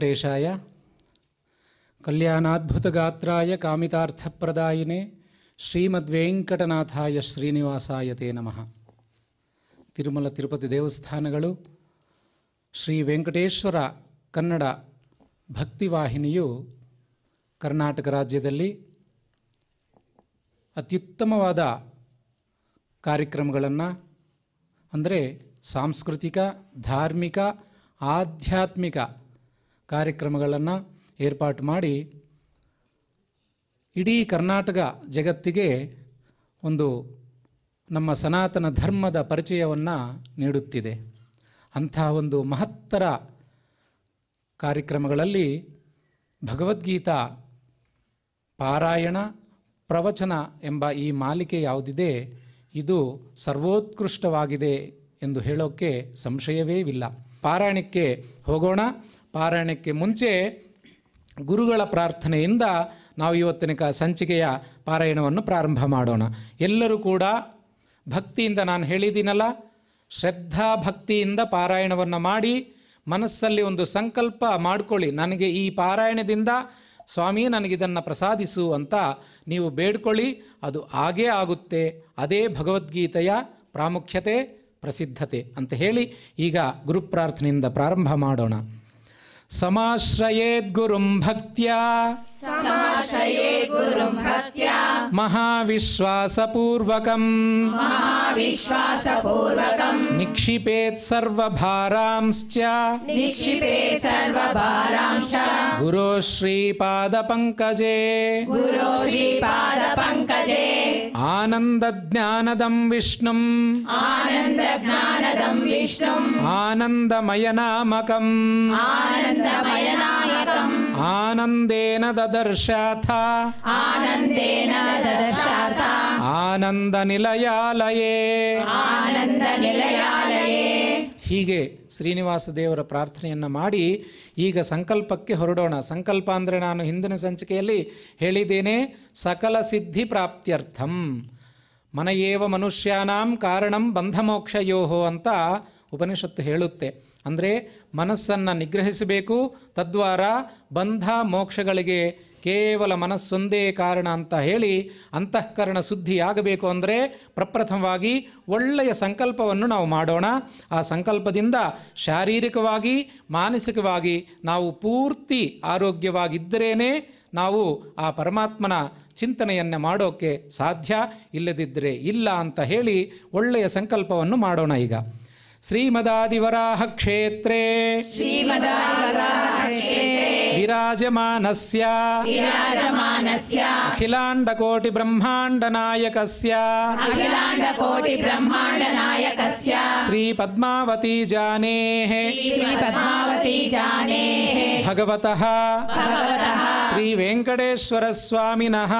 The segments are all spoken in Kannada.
ವೆಂಕಟೇಶಾಯ ಕಲ್ಯಾಣಾದ್ಭುತಗಾತ್ರಾಯ ಕಾಮಿತಾರ್ಥಪ್ರದಾಯಿನೇ ಶ್ರೀಮದ್ವೆಂಕಟನಾಥಾಯ ಶ್ರೀನಿವಾಸಾಯ ತೇ ನಮಃ ತಿರುಮಲ ತಿರುಪತಿ ದೇವಸ್ಥಾನಗಳು ಶ್ರೀ ವೆಂಕಟೇಶ್ವರ ಕನ್ನಡ ಭಕ್ತಿವಾಹಿನಿಯು ಕರ್ನಾಟಕ ರಾಜ್ಯದಲ್ಲಿ ಅತ್ಯುತ್ತಮವಾದ ಕಾರ್ಯಕ್ರಮಗಳನ್ನು ಅಂದರೆ ಸಾಂಸ್ಕೃತಿಕ ಧಾರ್ಮಿಕ ಆಧ್ಯಾತ್ಮಿಕ ಕಾರ್ಯಕ್ರಮಗಳನ್ನು ಏರ್ಪಾಟು ಮಾಡಿ ಇಡೀ ಕರ್ನಾಟಕ ಜಗತ್ತಿಗೆ ಒಂದು ನಮ್ಮ ಸನಾತನ ಧರ್ಮದ ಪರಿಚಯವನ್ನು ನೀಡುತ್ತಿದೆ ಅಂತಹ ಒಂದು ಮಹತ್ತರ ಕಾರ್ಯಕ್ರಮಗಳಲ್ಲಿ ಭಗವದ್ಗೀತಾ ಪಾರಾಯಣ ಪ್ರವಚನ ಎಂಬ ಈ ಮಾಲಿಕೆ ಯಾವುದಿದೆ ಇದು ಸರ್ವೋತ್ಕೃಷ್ಟವಾಗಿದೆ ಎಂದು ಹೇಳೋಕ್ಕೆ ಸಂಶಯವೇ ಇಲ್ಲ ಪಾರಾಯಣಕ್ಕೆ ಹೋಗೋಣ ಪಾರಾಯಣಕ್ಕೆ ಮುಂಚೆ ಗುರುಗಳ ಪ್ರಾರ್ಥನೆಯಿಂದ ನಾವು ಇವತ್ತಿನ ಕ ಸಂಚಿಕೆಯ ಪಾರಾಯಣವನ್ನು ಪ್ರಾರಂಭ ಮಾಡೋಣ ಎಲ್ಲರೂ ಕೂಡ ಭಕ್ತಿಯಿಂದ ನಾನು ಹೇಳಿದ್ದೀನಲ್ಲ ಶ್ರದ್ಧಾ ಭಕ್ತಿಯಿಂದ ಪಾರಾಯಣವನ್ನು ಮಾಡಿ ಮನಸ್ಸಲ್ಲಿ ಒಂದು ಸಂಕಲ್ಪ ಮಾಡಿಕೊಳ್ಳಿ ನನಗೆ ಈ ಪಾರಾಯಣದಿಂದ ಸ್ವಾಮಿ ನನಗಿದನ್ನು ಪ್ರಸಾದಿಸು ಅಂತ ನೀವು ಬೇಡ್ಕೊಳ್ಳಿ ಅದು ಆಗೇ ಆಗುತ್ತೆ ಅದೇ ಭಗವದ್ಗೀತೆಯ ಪ್ರಾಮುಖ್ಯತೆ ಪ್ರಸಿದ್ಧತೆ ಅಂತ ಹೇಳಿ ಈಗ ಗುರುಪ್ರಾರ್ಥನೆಯಿಂದ ಪ್ರಾರಂಭ ಮಾಡೋಣ गुरुं भक्त्या भक्त्या महाविश्वासपूर्वकम् निक्षिपेत् सर्वभारांश्च निक्षिपेत् सर्वभारांश्च गुरो श्रीपादपङ्कजे गुरु श्रीपादपङ्कजे आनंद आनन्दज्ञानदं विष्णुम् आनन्दज्ञानदं विष्णुम् आनन्दमयनामकम् आनन्दमयनामकम् आनंदेन ददर्शाथ आनन्देन ददर्शाथ आनन्दनिलयालये आनन्दनिलयालये ಹೀಗೆ ಶ್ರೀನಿವಾಸ ದೇವರ ಪ್ರಾರ್ಥನೆಯನ್ನು ಮಾಡಿ ಈಗ ಸಂಕಲ್ಪಕ್ಕೆ ಹೊರಡೋಣ ಸಂಕಲ್ಪ ಅಂದರೆ ನಾನು ಹಿಂದಿನ ಸಂಚಿಕೆಯಲ್ಲಿ ಹೇಳಿದ್ದೇನೆ ಸಕಲ ಸಿದ್ಧಿ ಪ್ರಾಪ್ತ್ಯರ್ಥಂ ಮನೆಯೇವ ಮನುಷ್ಯಾನಾಂ ಕಾರಣಂ ಬಂಧಮೋಕ್ಷಯೋಹೋ ಅಂತ ಉಪನಿಷತ್ತು ಹೇಳುತ್ತೆ ಅಂದರೆ ಮನಸ್ಸನ್ನು ನಿಗ್ರಹಿಸಬೇಕು ತದ್ವಾರ ಬಂಧ ಮೋಕ್ಷಗಳಿಗೆ ಕೇವಲ ಮನಸ್ಸೊಂದೇ ಕಾರಣ ಅಂತ ಹೇಳಿ ಅಂತಃಕರಣ ಶುದ್ಧಿಯಾಗಬೇಕು ಅಂದರೆ ಪ್ರಪ್ರಥಮವಾಗಿ ಒಳ್ಳೆಯ ಸಂಕಲ್ಪವನ್ನು ನಾವು ಮಾಡೋಣ ಆ ಸಂಕಲ್ಪದಿಂದ ಶಾರೀರಿಕವಾಗಿ ಮಾನಸಿಕವಾಗಿ ನಾವು ಪೂರ್ತಿ ಆರೋಗ್ಯವಾಗಿದ್ದರೇ ನಾವು ಆ ಪರಮಾತ್ಮನ ಚಿಂತನೆಯನ್ನು ಮಾಡೋಕ್ಕೆ ಸಾಧ್ಯ ಇಲ್ಲದಿದ್ದರೆ ಇಲ್ಲ ಅಂತ ಹೇಳಿ ಒಳ್ಳೆಯ ಸಂಕಲ್ಪವನ್ನು ಮಾಡೋಣ ಈಗ ಶ್ರೀಮದಾದಿವರಾಹ ಕ್ಷೇತ್ರೇ ಶ್ರೀಮದಾದಿವರಾಹ ಕ್ಷೇತ್ರ विराजमानस्य विराजमानस्य अखिलाण्डकोटि ब्रह्माण्डनायकस्य अखिलाण्डकोटि ब्रह्माण्डनायकस्य श्री पद्मावती जानेः श्री पद्मावती जानेः भगवतः भगवतः श्री वेंकटेश्वर स्वामिनः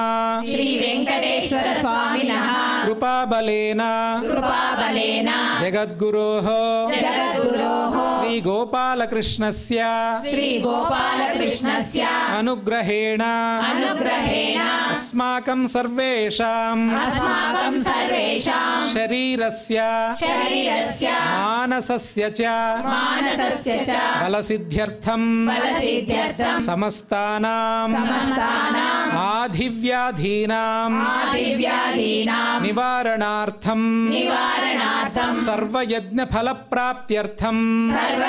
श्री वेंकटेश्वर स्वामिनः कृपा बलेन कृपा बलेन जगद्गुरोः जगद्गुरोः श्रीगोपालकृष्णस्य श्रीगोपालकृष्णस्य अनुग्रहेण अनुग्रहेण अस्माकं सर्वेषाम् अस्माकं सर्वेषाम् शरीरस्य शरीरस्य मानसस्य च मानसस्य च फलसिद्ध्यर्थं फलसिद्ध्यर्थं समस्तानां समस्तानाम् आधिव्याधीनाम् आधिव्याधीनां निवारणार्थं निवारणार्थं सर्वयज्ञफलप्राप्त्यर्थं सर्व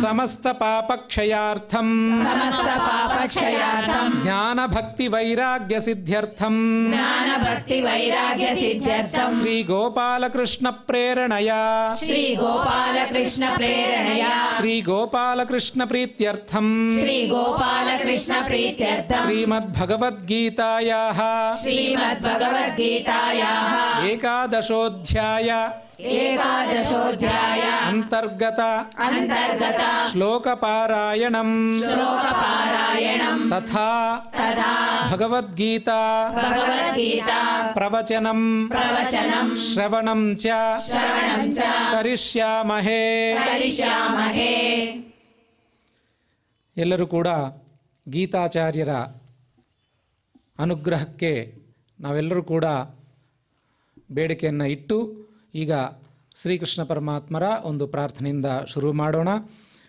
समस्तपापक्षयार्थम् समस्तपायार्थम् ज्ञानभक्तिवैराग्यसिद्ध्यर्थम् ज्ञानभक्तिवैराग्यसिद्ध्यर्थम् श्रीगोपालकृष्णप्रेरणया श्रीगोपालकृष्णप्रेरणया श्रीगोपालकृष्णप्रीत्यर्थम् श्रीगोपालकृष्णप्रीत्यर्थम् श्रीमद्भगवद्गीतायाः श्रीमद्भगवद्गीतायाः एकादशोऽध्याय ఏకాదశోధ్యాయ అంతర్గత అంతర్గత శ్లోక పారాయణం తథా తథా భగవద్గీత భగవద్గీత ప్రవచనం ప్రవచనం శ్రవణం చ శ్రవణం చ కరిష్యామహే కరిష్యామహే ಎಲ್ಲರೂ కూడా గీతాచార్యర అనుగ్రహకే ನಾವೆಲ್ಲರೂ కూడా బేడికెన్న ఇట్టు ಈಗ ಶ್ರೀಕೃಷ್ಣ ಪರಮಾತ್ಮರ ಒಂದು ಪ್ರಾರ್ಥನೆಯಿಂದ ಶುರು ಮಾಡೋಣ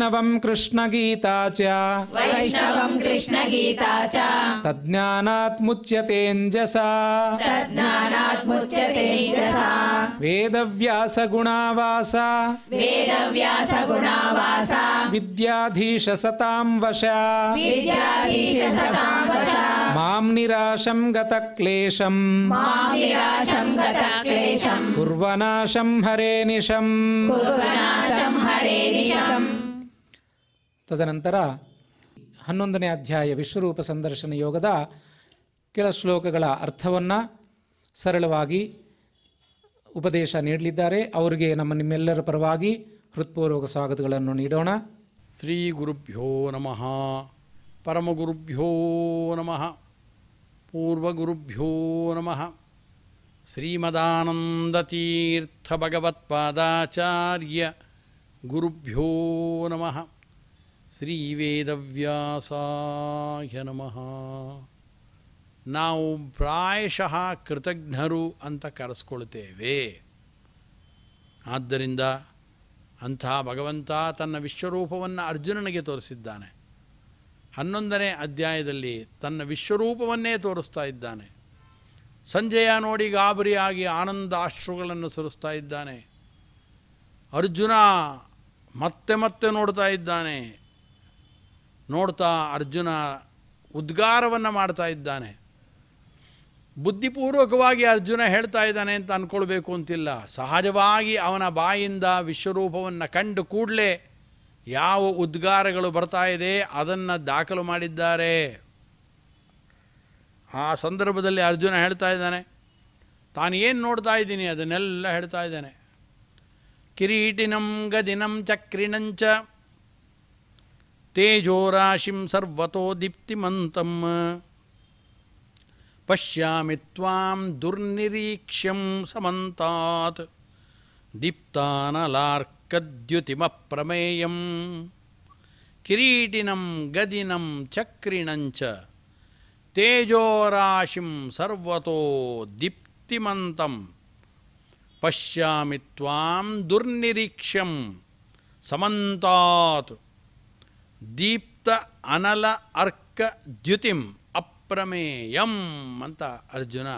वैष्णव कृष्ण गीता वैष्णवं कृष्णगीता च विद्याधीश सतां वशा विद्याधीश सतां निराशं गतक्लेशं मां गतक्लेशं हरे निशं हरे ತದನಂತರ ಹನ್ನೊಂದನೇ ಅಧ್ಯಾಯ ವಿಶ್ವರೂಪ ಸಂದರ್ಶನ ಯೋಗದ ಕೆಲ ಶ್ಲೋಕಗಳ ಅರ್ಥವನ್ನು ಸರಳವಾಗಿ ಉಪದೇಶ ನೀಡಲಿದ್ದಾರೆ ಅವರಿಗೆ ನಮ್ಮ ನಿಮ್ಮೆಲ್ಲರ ಪರವಾಗಿ ಹೃತ್ಪೂರ್ವಕ ಸ್ವಾಗತಗಳನ್ನು ನೀಡೋಣ ಶ್ರೀ ಗುರುಭ್ಯೋ ನಮಃ ಪರಮಗುರುಭ್ಯೋ ನಮಃ ಪೂರ್ವಗುರುಭ್ಯೋ ನಮಃ ಶ್ರೀಮದಾನಂದತೀರ್ಥ ಭಗವತ್ಪಾದಾಚಾರ್ಯ ಗುರುಭ್ಯೋ ನಮಃ ವೇದವ್ಯಾಸ ನಮಃ ನಾವು ಪ್ರಾಯಶಃ ಕೃತಜ್ಞರು ಅಂತ ಕರೆಸ್ಕೊಳ್ತೇವೆ ಆದ್ದರಿಂದ ಅಂಥ ಭಗವಂತ ತನ್ನ ವಿಶ್ವರೂಪವನ್ನು ಅರ್ಜುನನಿಗೆ ತೋರಿಸಿದ್ದಾನೆ ಹನ್ನೊಂದನೇ ಅಧ್ಯಾಯದಲ್ಲಿ ತನ್ನ ವಿಶ್ವರೂಪವನ್ನೇ ತೋರಿಸ್ತಾ ಇದ್ದಾನೆ ಸಂಜೆಯ ನೋಡಿ ಗಾಬರಿಯಾಗಿ ಆನಂದ ಅಶ್ರುಗಳನ್ನು ಸುರಿಸ್ತಾ ಇದ್ದಾನೆ ಅರ್ಜುನ ಮತ್ತೆ ಮತ್ತೆ ನೋಡ್ತಾ ಇದ್ದಾನೆ ನೋಡ್ತಾ ಅರ್ಜುನ ಉದ್ಗಾರವನ್ನು ಮಾಡ್ತಾ ಇದ್ದಾನೆ ಬುದ್ಧಿಪೂರ್ವಕವಾಗಿ ಅರ್ಜುನ ಹೇಳ್ತಾ ಇದ್ದಾನೆ ಅಂತ ಅಂದ್ಕೊಳ್ಬೇಕು ಅಂತಿಲ್ಲ ಸಹಜವಾಗಿ ಅವನ ಬಾಯಿಂದ ವಿಶ್ವರೂಪವನ್ನು ಕಂಡು ಕೂಡಲೇ ಯಾವ ಉದ್ಗಾರಗಳು ಬರ್ತಾ ಇದೆ ಅದನ್ನು ದಾಖಲು ಮಾಡಿದ್ದಾರೆ ಆ ಸಂದರ್ಭದಲ್ಲಿ ಅರ್ಜುನ ಹೇಳ್ತಾ ಇದ್ದಾನೆ ತಾನು ಏನು ನೋಡ್ತಾ ಇದ್ದೀನಿ ಅದನ್ನೆಲ್ಲ ಹೇಳ್ತಾ ಇದ್ದಾನೆ ಕಿರೀಟಿನಂ ಗದಿನಂ ಚಕ್ರಿಣಂಚ तेजोराशिं सर्वतो दीप्तिमन्तम् पश्यामि त्वां दुर्निरीक्ष्यं समन्तात् दीप्तानलार्कद्युतिमप्रमेयम् किरीटिनं गदिनं चक्रिणञ्च तेजोराशिं सर्वतो दीप्तिमन्तं पश्यामि त्वां दुर्निरीक्ष्यं समन्तात् ದೀಪ್ತ ಅನಲ ಅರ್ಕ ದ್ಯುತಿಂ ಅಪ್ರಮೇಯಂ ಅಂತ ಅರ್ಜುನ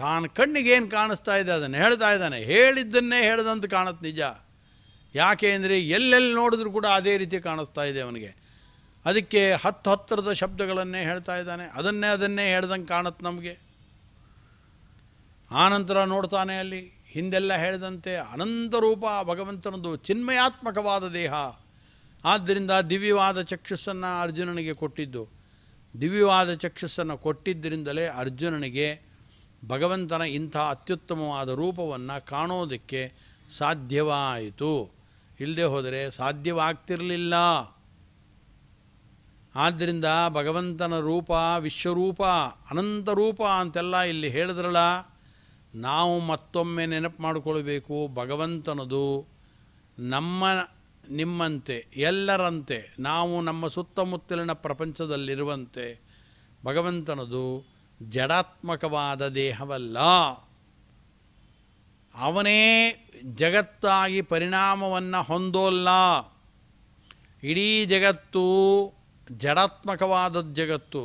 ತಾನು ಕಣ್ಣಿಗೇನು ಕಾಣಿಸ್ತಾ ಇದೆ ಅದನ್ನು ಹೇಳ್ತಾ ಇದ್ದಾನೆ ಹೇಳಿದ್ದನ್ನೇ ಹೇಳ್ದಂತ ಕಾಣುತ್ತೆ ನಿಜ ಯಾಕೆ ಅಂದರೆ ಎಲ್ಲೆಲ್ಲಿ ನೋಡಿದ್ರು ಕೂಡ ಅದೇ ರೀತಿ ಕಾಣಿಸ್ತಾ ಇದೆ ಅವನಿಗೆ ಅದಕ್ಕೆ ಹತ್ತು ಹತ್ತಿರದ ಶಬ್ದಗಳನ್ನೇ ಹೇಳ್ತಾ ಇದ್ದಾನೆ ಅದನ್ನೇ ಅದನ್ನೇ ಹೇಳ್ದಂಗೆ ಕಾಣುತ್ತೆ ನಮಗೆ ಆನಂತರ ನೋಡ್ತಾನೆ ಅಲ್ಲಿ ಹಿಂದೆಲ್ಲ ಹೇಳಿದಂತೆ ಅನಂತರೂಪ ಭಗವಂತನದು ಚಿನ್ಮಯಾತ್ಮಕವಾದ ದೇಹ ಆದ್ದರಿಂದ ದಿವ್ಯವಾದ ಚಕ್ಷಸ್ಸನ್ನು ಅರ್ಜುನನಿಗೆ ಕೊಟ್ಟಿದ್ದು ದಿವ್ಯವಾದ ಚಕ್ಷಸ್ಸನ್ನು ಕೊಟ್ಟಿದ್ದರಿಂದಲೇ ಅರ್ಜುನನಿಗೆ ಭಗವಂತನ ಇಂಥ ಅತ್ಯುತ್ತಮವಾದ ರೂಪವನ್ನು ಕಾಣೋದಕ್ಕೆ ಸಾಧ್ಯವಾಯಿತು ಇಲ್ಲದೆ ಹೋದರೆ ಸಾಧ್ಯವಾಗ್ತಿರಲಿಲ್ಲ ಆದ್ದರಿಂದ ಭಗವಂತನ ರೂಪ ವಿಶ್ವರೂಪ ಅನಂತ ರೂಪ ಅಂತೆಲ್ಲ ಇಲ್ಲಿ ಹೇಳಿದ್ರಲ್ಲ ನಾವು ಮತ್ತೊಮ್ಮೆ ನೆನಪು ಮಾಡಿಕೊಳ್ಬೇಕು ಭಗವಂತನದು ನಮ್ಮ ನಿಮ್ಮಂತೆ ಎಲ್ಲರಂತೆ ನಾವು ನಮ್ಮ ಸುತ್ತಮುತ್ತಲಿನ ಪ್ರಪಂಚದಲ್ಲಿರುವಂತೆ ಭಗವಂತನದು ಜಡಾತ್ಮಕವಾದ ದೇಹವಲ್ಲ ಅವನೇ ಜಗತ್ತಾಗಿ ಪರಿಣಾಮವನ್ನು ಹೊಂದೋಲ್ಲ ಇಡೀ ಜಗತ್ತು ಜಡಾತ್ಮಕವಾದ ಜಗತ್ತು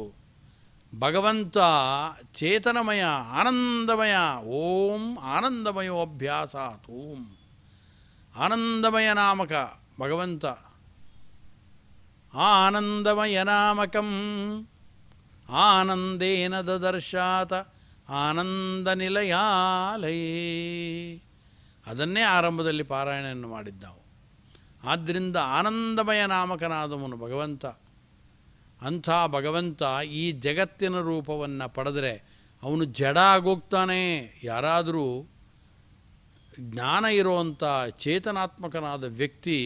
ಭಗವಂತ ಚೇತನಮಯ ಆನಂದಮಯ ಓಂ ಆನಂದಮಯೋ ಅಭ್ಯಾಸ ಓಂ ಆನಂದಮಯ ನಾಮಕ ಭಗವಂತ ಆನಂದಮಯನಾಮಕಂ ಆನಂದೇನ ದದರ್ಶಾತ ಆನಂದ ನಿಲಯಾಲಯೇ ಅದನ್ನೇ ಆರಂಭದಲ್ಲಿ ಪಾರಾಯಣವನ್ನು ಮಾಡಿದ್ದು ಆದ್ದರಿಂದ ಆನಂದಮಯ ನಾಮಕನಾದವನು ಭಗವಂತ ಅಂಥ ಭಗವಂತ ಈ ಜಗತ್ತಿನ ರೂಪವನ್ನು ಪಡೆದರೆ ಅವನು ಜಡ ಆಗೋಗ್ತಾನೆ ಯಾರಾದರೂ ಜ್ಞಾನ ಇರುವಂಥ ಚೇತನಾತ್ಮಕನಾದ ವ್ಯಕ್ತಿ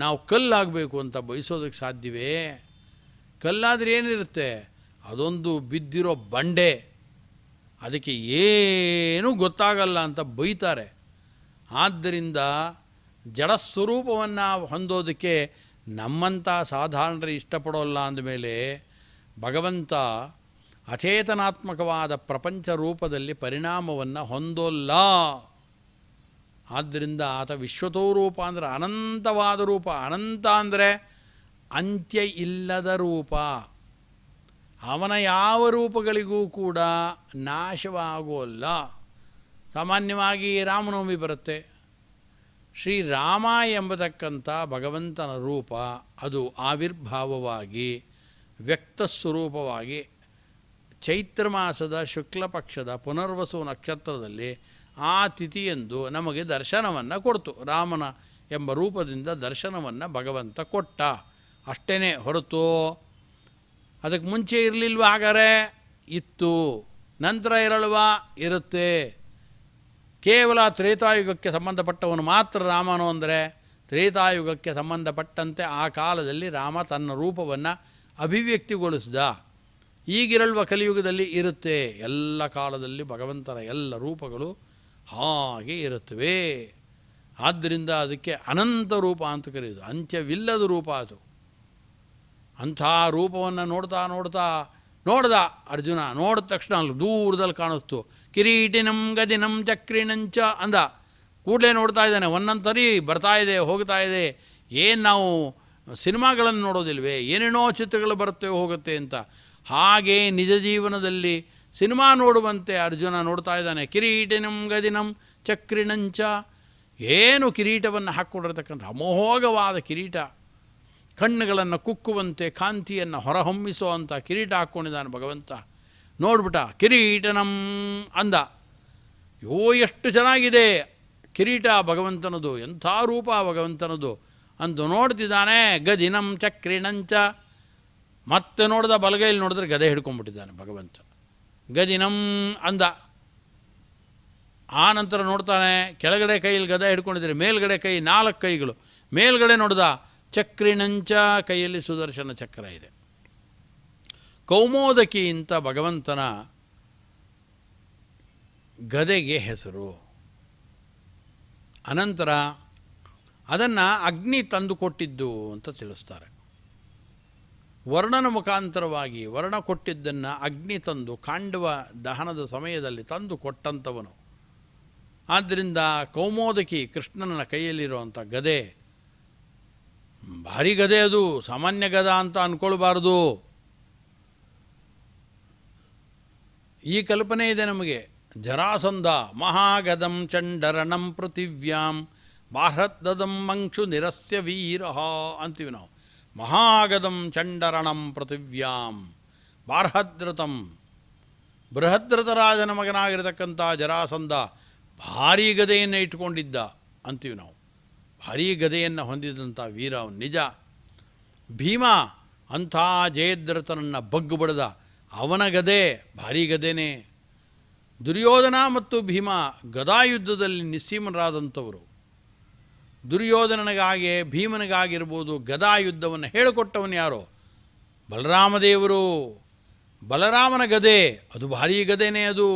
ನಾವು ಕಲ್ಲಾಗಬೇಕು ಅಂತ ಬಯಸೋದಕ್ಕೆ ಸಾಧ್ಯವೇ ಕಲ್ಲಾದರೆ ಏನಿರುತ್ತೆ ಅದೊಂದು ಬಿದ್ದಿರೋ ಬಂಡೆ ಅದಕ್ಕೆ ಏನೂ ಗೊತ್ತಾಗಲ್ಲ ಅಂತ ಬೈತಾರೆ ಆದ್ದರಿಂದ ಜಡಸ್ವರೂಪವನ್ನು ಹೊಂದೋದಕ್ಕೆ ನಮ್ಮಂಥ ಸಾಧಾರಣರು ಇಷ್ಟಪಡೋಲ್ಲ ಅಂದಮೇಲೆ ಭಗವಂತ ಅಚೇತನಾತ್ಮಕವಾದ ಪ್ರಪಂಚ ರೂಪದಲ್ಲಿ ಪರಿಣಾಮವನ್ನು ಹೊಂದೋಲ್ಲ ಆದ್ದರಿಂದ ಆತ ವಿಶ್ವತೋ ರೂಪ ಅಂದರೆ ಅನಂತವಾದ ರೂಪ ಅನಂತ ಅಂದರೆ ಅಂತ್ಯ ಇಲ್ಲದ ರೂಪ ಅವನ ಯಾವ ರೂಪಗಳಿಗೂ ಕೂಡ ನಾಶವಾಗೋಲ್ಲ ಸಾಮಾನ್ಯವಾಗಿ ರಾಮನವಮಿ ಬರುತ್ತೆ ಶ್ರೀರಾಮ ಎಂಬತಕ್ಕಂಥ ಭಗವಂತನ ರೂಪ ಅದು ಆವಿರ್ಭಾವವಾಗಿ ವ್ಯಕ್ತ ಸ್ವರೂಪವಾಗಿ ಚೈತ್ರ ಮಾಸದ ಶುಕ್ಲ ಪಕ್ಷದ ಪುನರ್ವಸು ನಕ್ಷತ್ರದಲ್ಲಿ ಆ ತಿಥಿಯೆಂದು ನಮಗೆ ದರ್ಶನವನ್ನು ಕೊಡ್ತು ರಾಮನ ಎಂಬ ರೂಪದಿಂದ ದರ್ಶನವನ್ನು ಭಗವಂತ ಕೊಟ್ಟ ಅಷ್ಟೇ ಹೊರತು ಅದಕ್ಕೆ ಮುಂಚೆ ಇರಲಿಲ್ವ ಹಾಗಾದರೆ ಇತ್ತು ನಂತರ ಇರಲ್ವ ಇರುತ್ತೆ ಕೇವಲ ತ್ರೇತಾಯುಗಕ್ಕೆ ಸಂಬಂಧಪಟ್ಟವನು ಮಾತ್ರ ರಾಮನು ಅಂದರೆ ತ್ರೇತಾಯುಗಕ್ಕೆ ಸಂಬಂಧಪಟ್ಟಂತೆ ಆ ಕಾಲದಲ್ಲಿ ರಾಮ ತನ್ನ ರೂಪವನ್ನು ಅಭಿವ್ಯಕ್ತಿಗೊಳಿಸಿದ ಈಗಿರಲ್ವ ಕಲಿಯುಗದಲ್ಲಿ ಇರುತ್ತೆ ಎಲ್ಲ ಕಾಲದಲ್ಲಿ ಭಗವಂತನ ಎಲ್ಲ ರೂಪಗಳು ಹಾಗೆ ಇರುತ್ತವೆ ಆದ್ದರಿಂದ ಅದಕ್ಕೆ ಅನಂತ ರೂಪ ಅಂತ ಕರೆಯೋದು ಅಂತ್ಯವಿಲ್ಲದ ರೂಪ ಅದು ಅಂಥ ರೂಪವನ್ನು ನೋಡ್ತಾ ನೋಡ್ತಾ ನೋಡ್ದ ಅರ್ಜುನ ನೋಡಿದ ತಕ್ಷಣ ಅಲ್ಲಿ ದೂರದಲ್ಲಿ ಕಾಣಿಸ್ತು ಕಿರೀಟಿನಂ ಗದಿನಂ ಚಕ್ರಿನಂಚ ಅಂದ ಕೂಡಲೇ ನೋಡ್ತಾ ಇದ್ದಾನೆ ಒಂದೊಂದು ಬರ್ತಾ ಇದೆ ಹೋಗ್ತಾ ಇದೆ ಏನು ನಾವು ಸಿನಿಮಾಗಳನ್ನು ನೋಡೋದಿಲ್ವೇ ಏನೇನೋ ಚಿತ್ರಗಳು ಬರುತ್ತೆ ಹೋಗುತ್ತೆ ಅಂತ ಹಾಗೆ ನಿಜ ಜೀವನದಲ್ಲಿ ಸಿನಿಮಾ ನೋಡುವಂತೆ ಅರ್ಜುನ ನೋಡ್ತಾ ಇದ್ದಾನೆ ಕಿರೀಟಿನಂ ಗದಿನಂ ಚಕ್ರಿಣಂಚ ಏನು ಕಿರೀಟವನ್ನು ಹಾಕ್ಕೊಂಡಿರ್ತಕ್ಕಂಥ ಅಮೋಘವಾದ ಕಿರೀಟ ಕಣ್ಣುಗಳನ್ನು ಕುಕ್ಕುವಂತೆ ಕಾಂತಿಯನ್ನು ಹೊರಹೊಮ್ಮಿಸುವಂಥ ಕಿರೀಟ ಹಾಕ್ಕೊಂಡಿದ್ದಾನೆ ಭಗವಂತ ನೋಡ್ಬಿಟ್ಟ ಕಿರೀಟನಂ ಅಂದ ಯೋ ಎಷ್ಟು ಚೆನ್ನಾಗಿದೆ ಕಿರೀಟ ಭಗವಂತನದು ಎಂಥ ರೂಪ ಭಗವಂತನದು ಅಂದು ನೋಡ್ತಿದ್ದಾನೆ ಗದಿನಂ ಚಕ್ರಿಣಂಚ ಮತ್ತೆ ನೋಡಿದ ಬಲಗೈಲಿ ನೋಡಿದ್ರೆ ಗದೆ ಹಿಡ್ಕೊಂಡ್ಬಿಟ್ಟಿದ್ದಾನೆ ಭಗವಂತ ಗದಿನಂ ಅಂದ ಆ ನಂತರ ನೋಡ್ತಾನೆ ಕೆಳಗಡೆ ಕೈಯಲ್ಲಿ ಗದ ಹಿಡ್ಕೊಂಡಿದ್ರೆ ಮೇಲ್ಗಡೆ ಕೈ ನಾಲ್ಕು ಕೈಗಳು ಮೇಲ್ಗಡೆ ನೋಡ್ದ ಚಕ್ರಿನಂಚ ಕೈಯಲ್ಲಿ ಸುದರ್ಶನ ಚಕ್ರ ಇದೆ ಕೌಮೋದಕಿ ಅಂತ ಭಗವಂತನ ಗದೆಗೆ ಹೆಸರು ಅನಂತರ ಅದನ್ನು ಅಗ್ನಿ ತಂದುಕೊಟ್ಟಿದ್ದು ಅಂತ ತಿಳಿಸ್ತಾರೆ ವರ್ಣನ ಮುಖಾಂತರವಾಗಿ ವರ್ಣ ಕೊಟ್ಟಿದ್ದನ್ನು ಅಗ್ನಿ ತಂದು ಕಾಂಡವ ದಹನದ ಸಮಯದಲ್ಲಿ ತಂದು ಕೊಟ್ಟಂಥವನು ಆದ್ದರಿಂದ ಕೌಮೋದಕಿ ಕೃಷ್ಣನ ಕೈಯಲ್ಲಿರುವಂಥ ಗದೆ ಭಾರಿ ಗದೆ ಅದು ಸಾಮಾನ್ಯ ಗದ ಅಂತ ಅಂದ್ಕೊಳ್ಬಾರ್ದು ಈ ಕಲ್ಪನೆ ಇದೆ ನಮಗೆ ಜರಾಸಂಧ ಮಹಾಗದಂ ಚಂಡರಣಂ ಪೃಥಿವ್ಯಾಂ ಬಾಹ್ರದಂ ಮಂಕ್ಷು ನಿರಸ್ಯ ವೀರಹ ಅಂತೀವಿ ನಾವು ಮಹಾಗದಂ ಚಂಡರಣಂ ಪೃಥಿವ್ಯಾಂ ಬಾರ್ಹದ್ರತಂ ಬೃಹದ್ರತರಾಜನ ಮಗನಾಗಿರತಕ್ಕಂಥ ಜರಾಸಂಧ ಭಾರೀ ಗದೆಯನ್ನು ಇಟ್ಟುಕೊಂಡಿದ್ದ ಅಂತೀವಿ ನಾವು ಭಾರೀ ಗದೆಯನ್ನು ಹೊಂದಿದಂಥ ವೀರ ನಿಜ ಭೀಮ ಅಂಥ ಜಯದ್ರಥನನ್ನು ಬಗ್ಗು ಬಡದ ಅವನ ಗದೆ ಭಾರೀ ಗದೆನೇ ದುರ್ಯೋಧನ ಮತ್ತು ಭೀಮ ಗದಾಯುದ್ಧದಲ್ಲಿ ನಿಸ್ಸೀಮರಾದಂಥವರು ದುರ್ಯೋಧನನಿಗಾಗಿ ಭೀಮನಿಗಾಗಿರ್ಬೋದು ಗದಾ ಯುದ್ಧವನ್ನು ಹೇಳಿಕೊಟ್ಟವನು ಯಾರೋ ಬಲರಾಮದೇವರು ಬಲರಾಮನ ಗದೆ ಅದು ಭಾರೀ ಗದೆನೇ ಅದು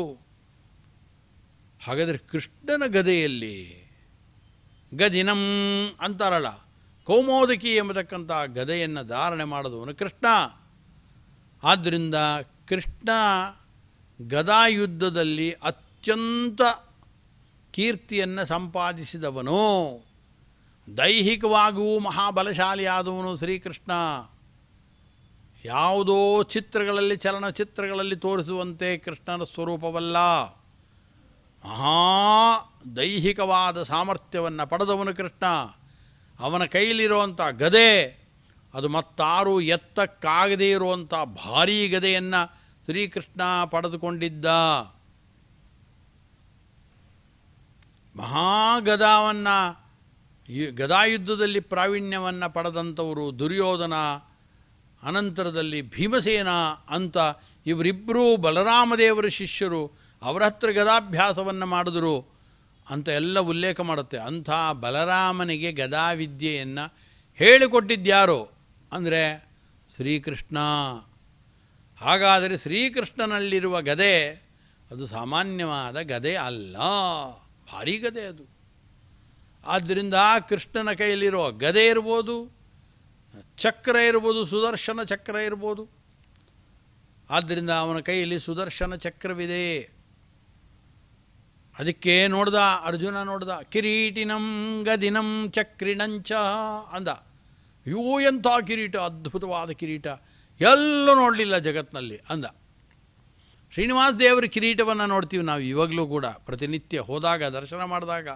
ಹಾಗಾದರೆ ಕೃಷ್ಣನ ಗದೆಯಲ್ಲಿ ಗದಿನಂ ಅಂತಾರಲ್ಲ ಕೌಮೋದಕಿ ಎಂಬತಕ್ಕಂಥ ಗದೆಯನ್ನು ಧಾರಣೆ ಮಾಡಿದವನು ಕೃಷ್ಣ ಆದ್ದರಿಂದ ಕೃಷ್ಣ ಗದಾಯುದ್ಧದಲ್ಲಿ ಅತ್ಯಂತ ಕೀರ್ತಿಯನ್ನು ಸಂಪಾದಿಸಿದವನು ದೈಹಿಕವಾಗಿಯೂ ಮಹಾಬಲಶಾಲಿಯಾದವನು ಶ್ರೀಕೃಷ್ಣ ಯಾವುದೋ ಚಿತ್ರಗಳಲ್ಲಿ ಚಲನಚಿತ್ರಗಳಲ್ಲಿ ತೋರಿಸುವಂತೆ ಕೃಷ್ಣನ ಸ್ವರೂಪವಲ್ಲ ಮಹಾ ದೈಹಿಕವಾದ ಸಾಮರ್ಥ್ಯವನ್ನು ಪಡೆದವನು ಕೃಷ್ಣ ಅವನ ಕೈಲಿರುವಂಥ ಗದೆ ಅದು ಮತ್ತಾರೂ ಎತ್ತಕ್ಕಾಗದೇ ಇರುವಂಥ ಭಾರೀ ಗದೆಯನ್ನು ಶ್ರೀಕೃಷ್ಣ ಪಡೆದುಕೊಂಡಿದ್ದ ಮಹಾಗದಾವನ್ನು ಈ ಗದಾಯುದ್ಧದಲ್ಲಿ ಪ್ರಾವೀಣ್ಯವನ್ನು ಪಡೆದಂಥವರು ದುರ್ಯೋಧನ ಅನಂತರದಲ್ಲಿ ಭೀಮಸೇನ ಅಂತ ಇವರಿಬ್ಬರೂ ಬಲರಾಮದೇವರ ಶಿಷ್ಯರು ಅವರ ಹತ್ರ ಗದಾಭ್ಯಾಸವನ್ನು ಮಾಡಿದರು ಅಂತ ಎಲ್ಲ ಉಲ್ಲೇಖ ಮಾಡುತ್ತೆ ಅಂಥ ಬಲರಾಮನಿಗೆ ಗದಾವಿದ್ಯೆಯನ್ನು ಹೇಳಿಕೊಟ್ಟಿದ್ಯಾರು ಅಂದರೆ ಶ್ರೀಕೃಷ್ಣ ಹಾಗಾದರೆ ಶ್ರೀಕೃಷ್ಣನಲ್ಲಿರುವ ಗದೆ ಅದು ಸಾಮಾನ್ಯವಾದ ಗದೆ ಅಲ್ಲ ಭಾರೀ ಗದೆ ಅದು ಆದ್ದರಿಂದ ಕೃಷ್ಣನ ಕೈಯಲ್ಲಿರುವ ಗದೆ ಇರ್ಬೋದು ಚಕ್ರ ಇರ್ಬೋದು ಸುದರ್ಶನ ಚಕ್ರ ಇರ್ಬೋದು ಆದ್ದರಿಂದ ಅವನ ಕೈಯಲ್ಲಿ ಸುದರ್ಶನ ಚಕ್ರವಿದೆ ಅದಕ್ಕೆ ನೋಡ್ದ ಅರ್ಜುನ ನೋಡ್ದ ಕಿರೀಟಿನಂ ಗದಿನಂ ಚಕ್ರಿಣಂಚ ಅಂದ ಇವು ಎಂಥ ಕಿರೀಟ ಅದ್ಭುತವಾದ ಕಿರೀಟ ಎಲ್ಲೂ ನೋಡಲಿಲ್ಲ ಜಗತ್ತಿನಲ್ಲಿ ಅಂದ ಶ್ರೀನಿವಾಸ ದೇವರ ಕಿರೀಟವನ್ನು ನೋಡ್ತೀವಿ ನಾವು ಇವಾಗಲೂ ಕೂಡ ಪ್ರತಿನಿತ್ಯ ಹೋದಾಗ ದರ್ಶನ ಮಾಡಿದಾಗ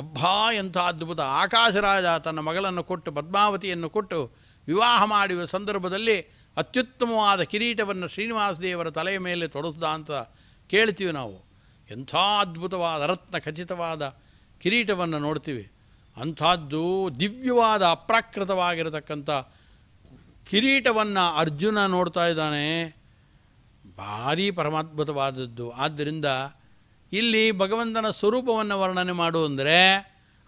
ಅಬ್ಬಾ ಎಂಥ ಅದ್ಭುತ ಆಕಾಶರಾಜ ತನ್ನ ಮಗಳನ್ನು ಕೊಟ್ಟು ಪದ್ಮಾವತಿಯನ್ನು ಕೊಟ್ಟು ವಿವಾಹ ಮಾಡುವ ಸಂದರ್ಭದಲ್ಲಿ ಅತ್ಯುತ್ತಮವಾದ ಕಿರೀಟವನ್ನು ಶ್ರೀನಿವಾಸದೇವರ ತಲೆಯ ಮೇಲೆ ತೊಡಸ್ದ ಅಂತ ಕೇಳ್ತೀವಿ ನಾವು ಎಂಥ ಅದ್ಭುತವಾದ ರತ್ನ ಖಚಿತವಾದ ಕಿರೀಟವನ್ನು ನೋಡ್ತೀವಿ ಅಂಥದ್ದು ದಿವ್ಯವಾದ ಅಪ್ರಾಕೃತವಾಗಿರತಕ್ಕಂಥ ಕಿರೀಟವನ್ನು ಅರ್ಜುನ ನೋಡ್ತಾ ಇದ್ದಾನೆ ಭಾರೀ ಪರಮಾದ್ಭುತವಾದದ್ದು ಆದ್ದರಿಂದ ಇಲ್ಲಿ ಭಗವಂತನ ಸ್ವರೂಪವನ್ನು ವರ್ಣನೆ ಮಾಡು ಅಂದರೆ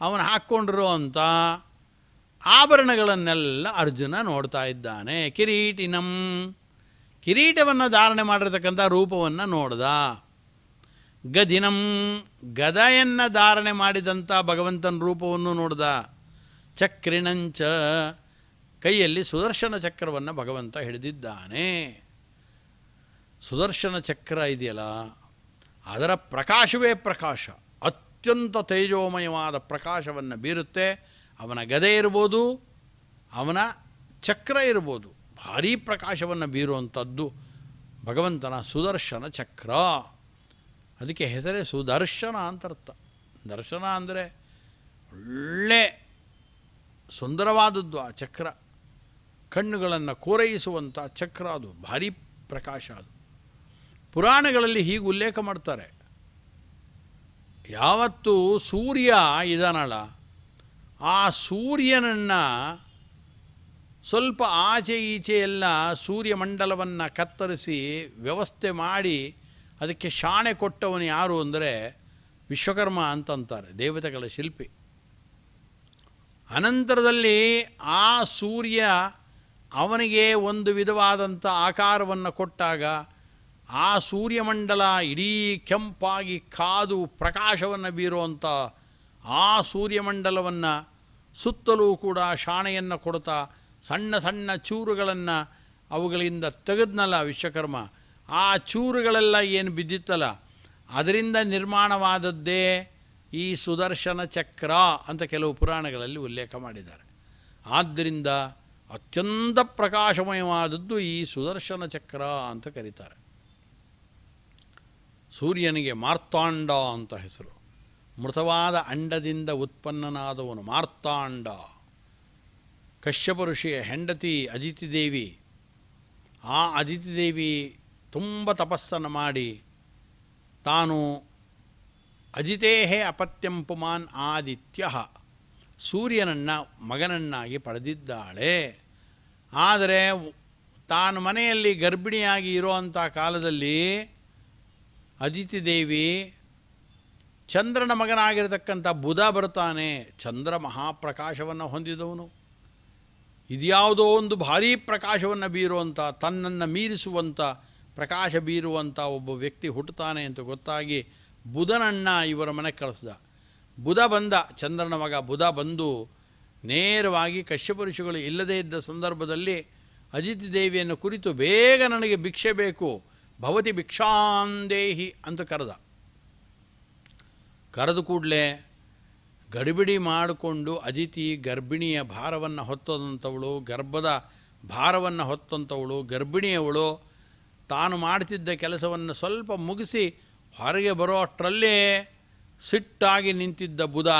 ಅವನು ಹಾಕ್ಕೊಂಡಿರುವಂಥ ಆಭರಣಗಳನ್ನೆಲ್ಲ ಅರ್ಜುನ ನೋಡ್ತಾ ಇದ್ದಾನೆ ಕಿರೀಟಿನಂ ಕಿರೀಟವನ್ನು ಧಾರಣೆ ಮಾಡಿರ್ತಕ್ಕಂಥ ರೂಪವನ್ನು ನೋಡ್ದ ಗದಿನಂ ಗದೆಯನ್ನು ಧಾರಣೆ ಮಾಡಿದಂಥ ಭಗವಂತನ ರೂಪವನ್ನು ನೋಡ್ದ ಚಕ್ರಿಣಂಚ ಕೈಯಲ್ಲಿ ಸುದರ್ಶನ ಚಕ್ರವನ್ನು ಭಗವಂತ ಹಿಡಿದಿದ್ದಾನೆ ಸುದರ್ಶನ ಚಕ್ರ ಇದೆಯಲ್ಲ ಅದರ ಪ್ರಕಾಶವೇ ಪ್ರಕಾಶ ಅತ್ಯಂತ ತೇಜೋಮಯವಾದ ಪ್ರಕಾಶವನ್ನು ಬೀರುತ್ತೆ ಅವನ ಗದೆ ಇರ್ಬೋದು ಅವನ ಚಕ್ರ ಇರ್ಬೋದು ಭಾರೀ ಪ್ರಕಾಶವನ್ನು ಬೀರುವಂಥದ್ದು ಭಗವಂತನ ಸುದರ್ಶನ ಚಕ್ರ ಅದಕ್ಕೆ ಹೆಸರೇ ಸುದರ್ಶನ ಅಂತರ್ಥ ದರ್ಶನ ಅಂದರೆ ಒಳ್ಳೆ ಸುಂದರವಾದದ್ದು ಆ ಚಕ್ರ ಕಣ್ಣುಗಳನ್ನು ಕೋರೈಸುವಂಥ ಚಕ್ರ ಅದು ಭಾರೀ ಪ್ರಕಾಶ ಅದು ಪುರಾಣಗಳಲ್ಲಿ ಹೀಗೆ ಉಲ್ಲೇಖ ಮಾಡ್ತಾರೆ ಯಾವತ್ತು ಸೂರ್ಯ ಇದಾನಲ್ಲ ಆ ಸೂರ್ಯನನ್ನು ಸ್ವಲ್ಪ ಆಚೆ ಈಚೆ ಎಲ್ಲ ಸೂರ್ಯಮಂಡಲವನ್ನು ಕತ್ತರಿಸಿ ವ್ಯವಸ್ಥೆ ಮಾಡಿ ಅದಕ್ಕೆ ಶಾಣೆ ಕೊಟ್ಟವನು ಯಾರು ಅಂದರೆ ವಿಶ್ವಕರ್ಮ ಅಂತಂತಾರೆ ದೇವತೆಗಳ ಶಿಲ್ಪಿ ಅನಂತರದಲ್ಲಿ ಆ ಸೂರ್ಯ ಅವನಿಗೆ ಒಂದು ವಿಧವಾದಂಥ ಆಕಾರವನ್ನು ಕೊಟ್ಟಾಗ ಆ ಸೂರ್ಯಮಂಡಲ ಇಡೀ ಕೆಂಪಾಗಿ ಕಾದು ಪ್ರಕಾಶವನ್ನು ಬೀರುವಂಥ ಆ ಸೂರ್ಯಮಂಡಲವನ್ನು ಸುತ್ತಲೂ ಕೂಡ ಶಾಣೆಯನ್ನು ಕೊಡ್ತಾ ಸಣ್ಣ ಸಣ್ಣ ಚೂರುಗಳನ್ನು ಅವುಗಳಿಂದ ತೆಗೆದ್ನಲ್ಲ ವಿಶ್ವಕರ್ಮ ಆ ಚೂರುಗಳೆಲ್ಲ ಏನು ಬಿದ್ದಿತ್ತಲ್ಲ ಅದರಿಂದ ನಿರ್ಮಾಣವಾದದ್ದೇ ಈ ಸುದರ್ಶನ ಚಕ್ರ ಅಂತ ಕೆಲವು ಪುರಾಣಗಳಲ್ಲಿ ಉಲ್ಲೇಖ ಮಾಡಿದ್ದಾರೆ ಆದ್ದರಿಂದ ಅತ್ಯಂತ ಪ್ರಕಾಶಮಯವಾದದ್ದು ಈ ಸುದರ್ಶನ ಚಕ್ರ ಅಂತ ಕರೀತಾರೆ ಸೂರ್ಯನಿಗೆ ಮಾರ್ತಾಂಡ ಅಂತ ಹೆಸರು ಮೃತವಾದ ಅಂಡದಿಂದ ಉತ್ಪನ್ನನಾದವನು ಮಾರ್ತಾಂಡ ಕಶ್ಯಪ ಋಷಿಯ ಹೆಂಡತಿ ಅದಿತಿ ದೇವಿ ಆ ಅದಿತಿ ದೇವಿ ತುಂಬ ತಪಸ್ಸನ್ನು ಮಾಡಿ ತಾನು ಅಜಿತೇಹೇ ಅಪತ್ಯಂಪುಮಾನ್ ಆದಿತ್ಯ ಸೂರ್ಯನನ್ನು ಮಗನನ್ನಾಗಿ ಪಡೆದಿದ್ದಾಳೆ ಆದರೆ ತಾನು ಮನೆಯಲ್ಲಿ ಗರ್ಭಿಣಿಯಾಗಿ ಇರುವಂಥ ಕಾಲದಲ್ಲಿ ಅದಿತಿ ದೇವಿ ಚಂದ್ರನ ಮಗನಾಗಿರತಕ್ಕಂಥ ಬುಧ ಬರ್ತಾನೆ ಚಂದ್ರ ಮಹಾಪ್ರಕಾಶವನ್ನು ಹೊಂದಿದವನು ಇದ್ಯಾವುದೋ ಒಂದು ಭಾರೀ ಪ್ರಕಾಶವನ್ನು ಬೀರುವಂಥ ತನ್ನನ್ನು ಮೀರಿಸುವಂಥ ಪ್ರಕಾಶ ಬೀರುವಂಥ ಒಬ್ಬ ವ್ಯಕ್ತಿ ಹುಟ್ಟುತ್ತಾನೆ ಅಂತ ಗೊತ್ತಾಗಿ ಬುಧನಣ್ಣ ಇವರ ಮನೆಗೆ ಕಳಿಸ್ದ ಬುಧ ಬಂದ ಚಂದ್ರನ ಮಗ ಬುಧ ಬಂದು ನೇರವಾಗಿ ಕಶ್ಯಪುರುಷಗಳು ಇಲ್ಲದೇ ಇದ್ದ ಸಂದರ್ಭದಲ್ಲಿ ಅಜಿತಿ ದೇವಿಯನ್ನು ಕುರಿತು ಬೇಗ ನನಗೆ ಭಿಕ್ಷೆ ಬೇಕು ಭವತಿ ಭಿಕ್ಷಾಂದೇಹಿ ಅಂತ ಕರೆದ ಕರೆದು ಕೂಡಲೇ ಗಡಿಬಿಡಿ ಮಾಡಿಕೊಂಡು ಅದಿತಿ ಗರ್ಭಿಣಿಯ ಭಾರವನ್ನು ಹೊತ್ತದಂಥವಳು ಗರ್ಭದ ಭಾರವನ್ನು ಹೊತ್ತಂಥವಳು ಗರ್ಭಿಣಿಯವಳು ತಾನು ಮಾಡ್ತಿದ್ದ ಕೆಲಸವನ್ನು ಸ್ವಲ್ಪ ಮುಗಿಸಿ ಹೊರಗೆ ಬರೋ ಅಷ್ಟರಲ್ಲೇ ಸಿಟ್ಟಾಗಿ ನಿಂತಿದ್ದ ಬುಧ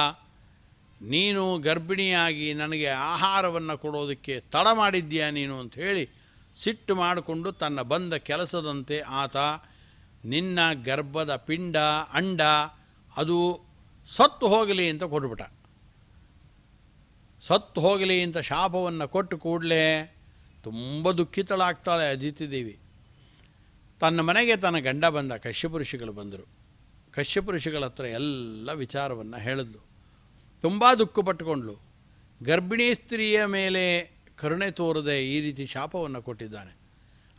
ನೀನು ಗರ್ಭಿಣಿಯಾಗಿ ನನಗೆ ಆಹಾರವನ್ನು ಕೊಡೋದಕ್ಕೆ ತಡ ಮಾಡಿದ್ದೀಯಾ ನೀನು ಅಂತ ಹೇಳಿ ಸಿಟ್ಟು ಮಾಡಿಕೊಂಡು ತನ್ನ ಬಂದ ಕೆಲಸದಂತೆ ಆತ ನಿನ್ನ ಗರ್ಭದ ಪಿಂಡ ಅಂಡ ಅದು ಸತ್ತು ಹೋಗಲಿ ಅಂತ ಕೊಟ್ಬಿಟ್ಟ ಸತ್ತು ಹೋಗಲಿ ಅಂತ ಶಾಪವನ್ನು ಕೊಟ್ಟು ಕೂಡಲೇ ತುಂಬ ದುಃಖಿತಳಾಗ್ತಾಳೆ ಅದಿತಿ ದೇವಿ ತನ್ನ ಮನೆಗೆ ತನ್ನ ಗಂಡ ಬಂದ ಕಶ್ಯಪ ಬಂದರು ಕಶ್ಯಪ ಹತ್ರ ಎಲ್ಲ ವಿಚಾರವನ್ನು ಹೇಳಿದ್ಲು ತುಂಬ ದುಃಖ ಪಟ್ಟುಕೊಂಡ್ಳು ಗರ್ಭಿಣಿ ಸ್ತ್ರೀಯ ಮೇಲೆ ಕರುಣೆ ತೋರದೆ ಈ ರೀತಿ ಶಾಪವನ್ನು ಕೊಟ್ಟಿದ್ದಾನೆ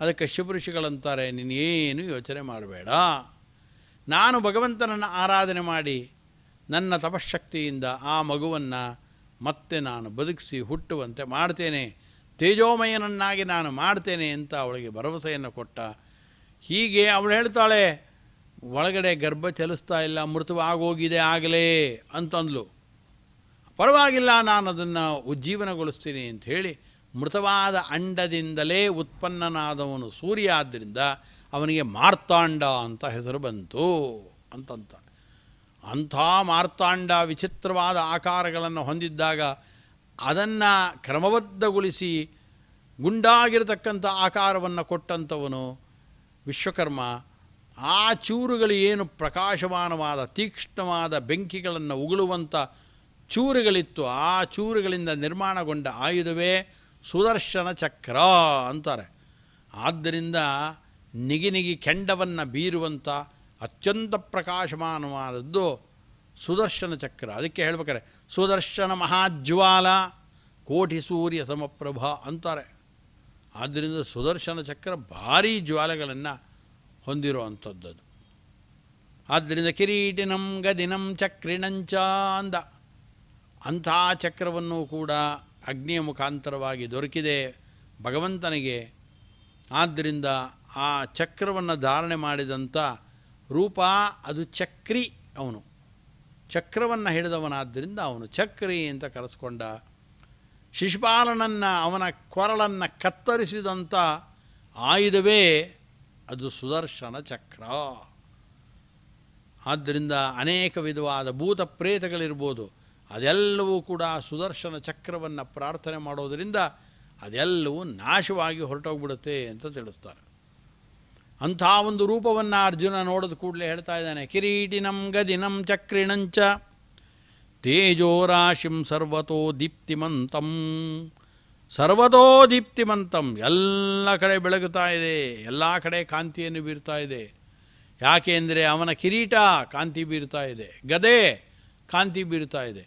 ಅದಕ್ಕೆ ಶಿವಋಷಿಗಳಂತಾರೆ ನೀನೇನು ಯೋಚನೆ ಮಾಡಬೇಡ ನಾನು ಭಗವಂತನನ್ನು ಆರಾಧನೆ ಮಾಡಿ ನನ್ನ ತಪಶಕ್ತಿಯಿಂದ ಆ ಮಗುವನ್ನು ಮತ್ತೆ ನಾನು ಬದುಕಿಸಿ ಹುಟ್ಟುವಂತೆ ಮಾಡ್ತೇನೆ ತೇಜೋಮಯನನ್ನಾಗಿ ನಾನು ಮಾಡ್ತೇನೆ ಅಂತ ಅವಳಿಗೆ ಭರವಸೆಯನ್ನು ಕೊಟ್ಟ ಹೀಗೆ ಅವಳು ಹೇಳ್ತಾಳೆ ಒಳಗಡೆ ಗರ್ಭ ಚಲಿಸ್ತಾ ಇಲ್ಲ ಮೃತವಾಗೋಗಿದೆ ಆಗಲೇ ಅಂತಂದ್ಲು ಪರವಾಗಿಲ್ಲ ನಾನು ಅದನ್ನು ಉಜ್ಜೀವನಗೊಳಿಸ್ತೀನಿ ಅಂತ ಹೇಳಿ ಮೃತವಾದ ಅಂಡದಿಂದಲೇ ಉತ್ಪನ್ನನಾದವನು ಸೂರ್ಯ ಆದ್ದರಿಂದ ಅವನಿಗೆ ಮಾರ್ತಾಂಡ ಅಂತ ಹೆಸರು ಬಂತು ಅಂತಂತ ಅಂಥ ಮಾರ್ತಾಂಡ ವಿಚಿತ್ರವಾದ ಆಕಾರಗಳನ್ನು ಹೊಂದಿದ್ದಾಗ ಅದನ್ನು ಕ್ರಮಬದ್ಧಗೊಳಿಸಿ ಗುಂಡಾಗಿರತಕ್ಕಂಥ ಆಕಾರವನ್ನು ಕೊಟ್ಟಂಥವನು ವಿಶ್ವಕರ್ಮ ಆ ಚೂರುಗಳು ಏನು ಪ್ರಕಾಶಮಾನವಾದ ತೀಕ್ಷ್ಣವಾದ ಬೆಂಕಿಗಳನ್ನು ಉಗುಳುವಂಥ ಚೂರುಗಳಿತ್ತು ಆ ಚೂರುಗಳಿಂದ ನಿರ್ಮಾಣಗೊಂಡ ಆಯುಧವೇ ಸುದರ್ಶನ ಚಕ್ರ ಅಂತಾರೆ ಆದ್ದರಿಂದ ನಿಗಿ ಕೆಂಡವನ್ನು ಬೀರುವಂಥ ಅತ್ಯಂತ ಪ್ರಕಾಶಮಾನವಾದದ್ದು ಸುದರ್ಶನ ಚಕ್ರ ಅದಕ್ಕೆ ಹೇಳ್ಬೇಕಾರೆ ಸುದರ್ಶನ ಮಹಾಜ್ವಾಲ ಕೋಟಿ ಸೂರ್ಯ ಸಮಪ್ರಭ ಅಂತಾರೆ ಆದ್ದರಿಂದ ಸುದರ್ಶನ ಚಕ್ರ ಭಾರೀ ಜ್ವಾಲೆಗಳನ್ನು ಹೊಂದಿರುವಂಥದ್ದು ಆದ್ದರಿಂದ ಕಿರೀಟಿನಂ ಗದಿನಂ ಚಕ್ರಿಣಂಚ ಅಂದ ಅಂಥ ಚಕ್ರವನ್ನು ಕೂಡ ಅಗ್ನಿಯ ಮುಖಾಂತರವಾಗಿ ದೊರಕಿದೆ ಭಗವಂತನಿಗೆ ಆದ್ದರಿಂದ ಆ ಚಕ್ರವನ್ನು ಧಾರಣೆ ಮಾಡಿದಂಥ ರೂಪ ಅದು ಚಕ್ರಿ ಅವನು ಚಕ್ರವನ್ನು ಹಿಡಿದವನಾದ್ದರಿಂದ ಅವನು ಚಕ್ರಿ ಅಂತ ಕರೆಸ್ಕೊಂಡ ಶಿಶುಪಾಲನನ್ನು ಅವನ ಕೊರಳನ್ನು ಕತ್ತರಿಸಿದಂಥ ಆಯುಧವೇ ಅದು ಸುದರ್ಶನ ಚಕ್ರ ಆದ್ದರಿಂದ ಅನೇಕ ವಿಧವಾದ ಭೂತ ಪ್ರೇತಗಳಿರ್ಬೋದು ಅದೆಲ್ಲವೂ ಕೂಡ ಸುದರ್ಶನ ಚಕ್ರವನ್ನು ಪ್ರಾರ್ಥನೆ ಮಾಡೋದರಿಂದ ಅದೆಲ್ಲವೂ ನಾಶವಾಗಿ ಹೊರಟೋಗ್ಬಿಡುತ್ತೆ ಅಂತ ತಿಳಿಸ್ತಾರೆ ಅಂಥ ಒಂದು ರೂಪವನ್ನು ಅರ್ಜುನ ನೋಡಿದ ಕೂಡಲೇ ಹೇಳ್ತಾ ಇದ್ದಾನೆ ಕಿರೀಟಿನಂ ಗದಿನಂ ಚಕ್ರಿಣಂಚ ತೇಜೋರಾಶಿಂ ಸರ್ವತೋ ದೀಪ್ತಿಮಂತಂ ಸರ್ವತೋ ದೀಪ್ತಿಮಂತಂ ಎಲ್ಲ ಕಡೆ ಬೆಳಗುತ್ತಾ ಇದೆ ಎಲ್ಲ ಕಡೆ ಕಾಂತಿಯನ್ನು ಬೀರ್ತಾ ಇದೆ ಯಾಕೆ ಅಂದರೆ ಅವನ ಕಿರೀಟ ಕಾಂತಿ ಬೀರ್ತಾ ಇದೆ ಗದೆ ಕಾಂತಿ ಬೀರ್ತಾ ಇದೆ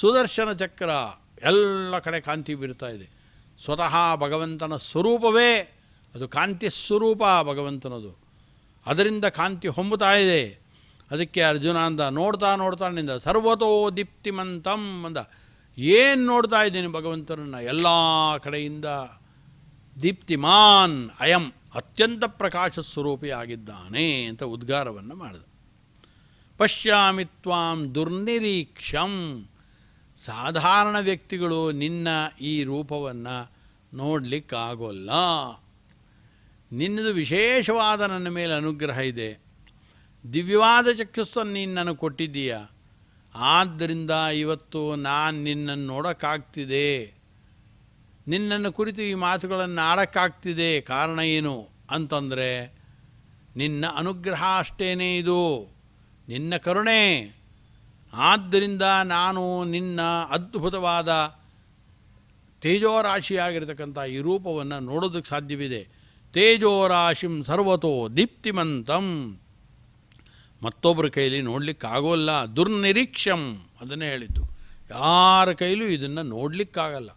ಸುದರ್ಶನ ಚಕ್ರ ಎಲ್ಲ ಕಡೆ ಕಾಂತಿ ಬೀರ್ತಾ ಇದೆ ಸ್ವತಃ ಭಗವಂತನ ಸ್ವರೂಪವೇ ಅದು ಕಾಂತಿ ಸ್ವರೂಪ ಭಗವಂತನದು ಅದರಿಂದ ಕಾಂತಿ ಹೊಂಬುತ್ತಾ ಇದೆ ಅದಕ್ಕೆ ಅರ್ಜುನ ಅಂದ ನೋಡ್ತಾ ನೋಡ್ತಾ ನಿಂದ ಸರ್ವತೋ ದೀಪ್ತಿಮಂತಂ ಅಂದ ಏನು ನೋಡ್ತಾ ಇದ್ದೀನಿ ಭಗವಂತನನ್ನು ಎಲ್ಲ ಕಡೆಯಿಂದ ದೀಪ್ತಿಮಾನ್ ಅಯಂ ಅತ್ಯಂತ ಪ್ರಕಾಶ ಆಗಿದ್ದಾನೆ ಅಂತ ಉದ್ಗಾರವನ್ನು ಮಾಡಿದ ಪಶ್ಯಾಮಿ ದುರ್ನಿರೀಕ್ಷಂ ಸಾಧಾರಣ ವ್ಯಕ್ತಿಗಳು ನಿನ್ನ ಈ ರೂಪವನ್ನು ನೋಡಲಿಕ್ಕಾಗೋಲ್ಲ ನಿನ್ನದು ವಿಶೇಷವಾದ ನನ್ನ ಮೇಲೆ ಅನುಗ್ರಹ ಇದೆ ದಿವ್ಯವಾದ ಚಕ್ಷುಸ್ಸನ್ನು ನೀನು ಕೊಟ್ಟಿದ್ದೀಯ ಆದ್ದರಿಂದ ಇವತ್ತು ನಾನು ನಿನ್ನನ್ನು ನೋಡೋಕ್ಕಾಗ್ತಿದೆ ನಿನ್ನನ್ನು ಕುರಿತು ಈ ಮಾತುಗಳನ್ನು ಆಡೋಕ್ಕಾಗ್ತಿದೆ ಕಾರಣ ಏನು ಅಂತಂದರೆ ನಿನ್ನ ಅನುಗ್ರಹ ಅಷ್ಟೇನೇ ಇದು ನಿನ್ನ ಕರುಣೆ ಆದ್ದರಿಂದ ನಾನು ನಿನ್ನ ಅದ್ಭುತವಾದ ತೇಜೋರಾಶಿಯಾಗಿರ್ತಕ್ಕಂಥ ಈ ರೂಪವನ್ನು ನೋಡೋದಕ್ಕೆ ಸಾಧ್ಯವಿದೆ ತೇಜೋರಾಶಿಂ ಸರ್ವತೋ ದೀಪ್ತಿಮಂತಂ ಮತ್ತೊಬ್ಬರ ಕೈಲಿ ನೋಡಲಿಕ್ಕಾಗೋಲ್ಲ ದುರ್ನಿರೀಕ್ಷಂ ಅದನ್ನೇ ಹೇಳಿದ್ದು ಯಾರ ಕೈಲೂ ಇದನ್ನು ನೋಡಲಿಕ್ಕಾಗಲ್ಲ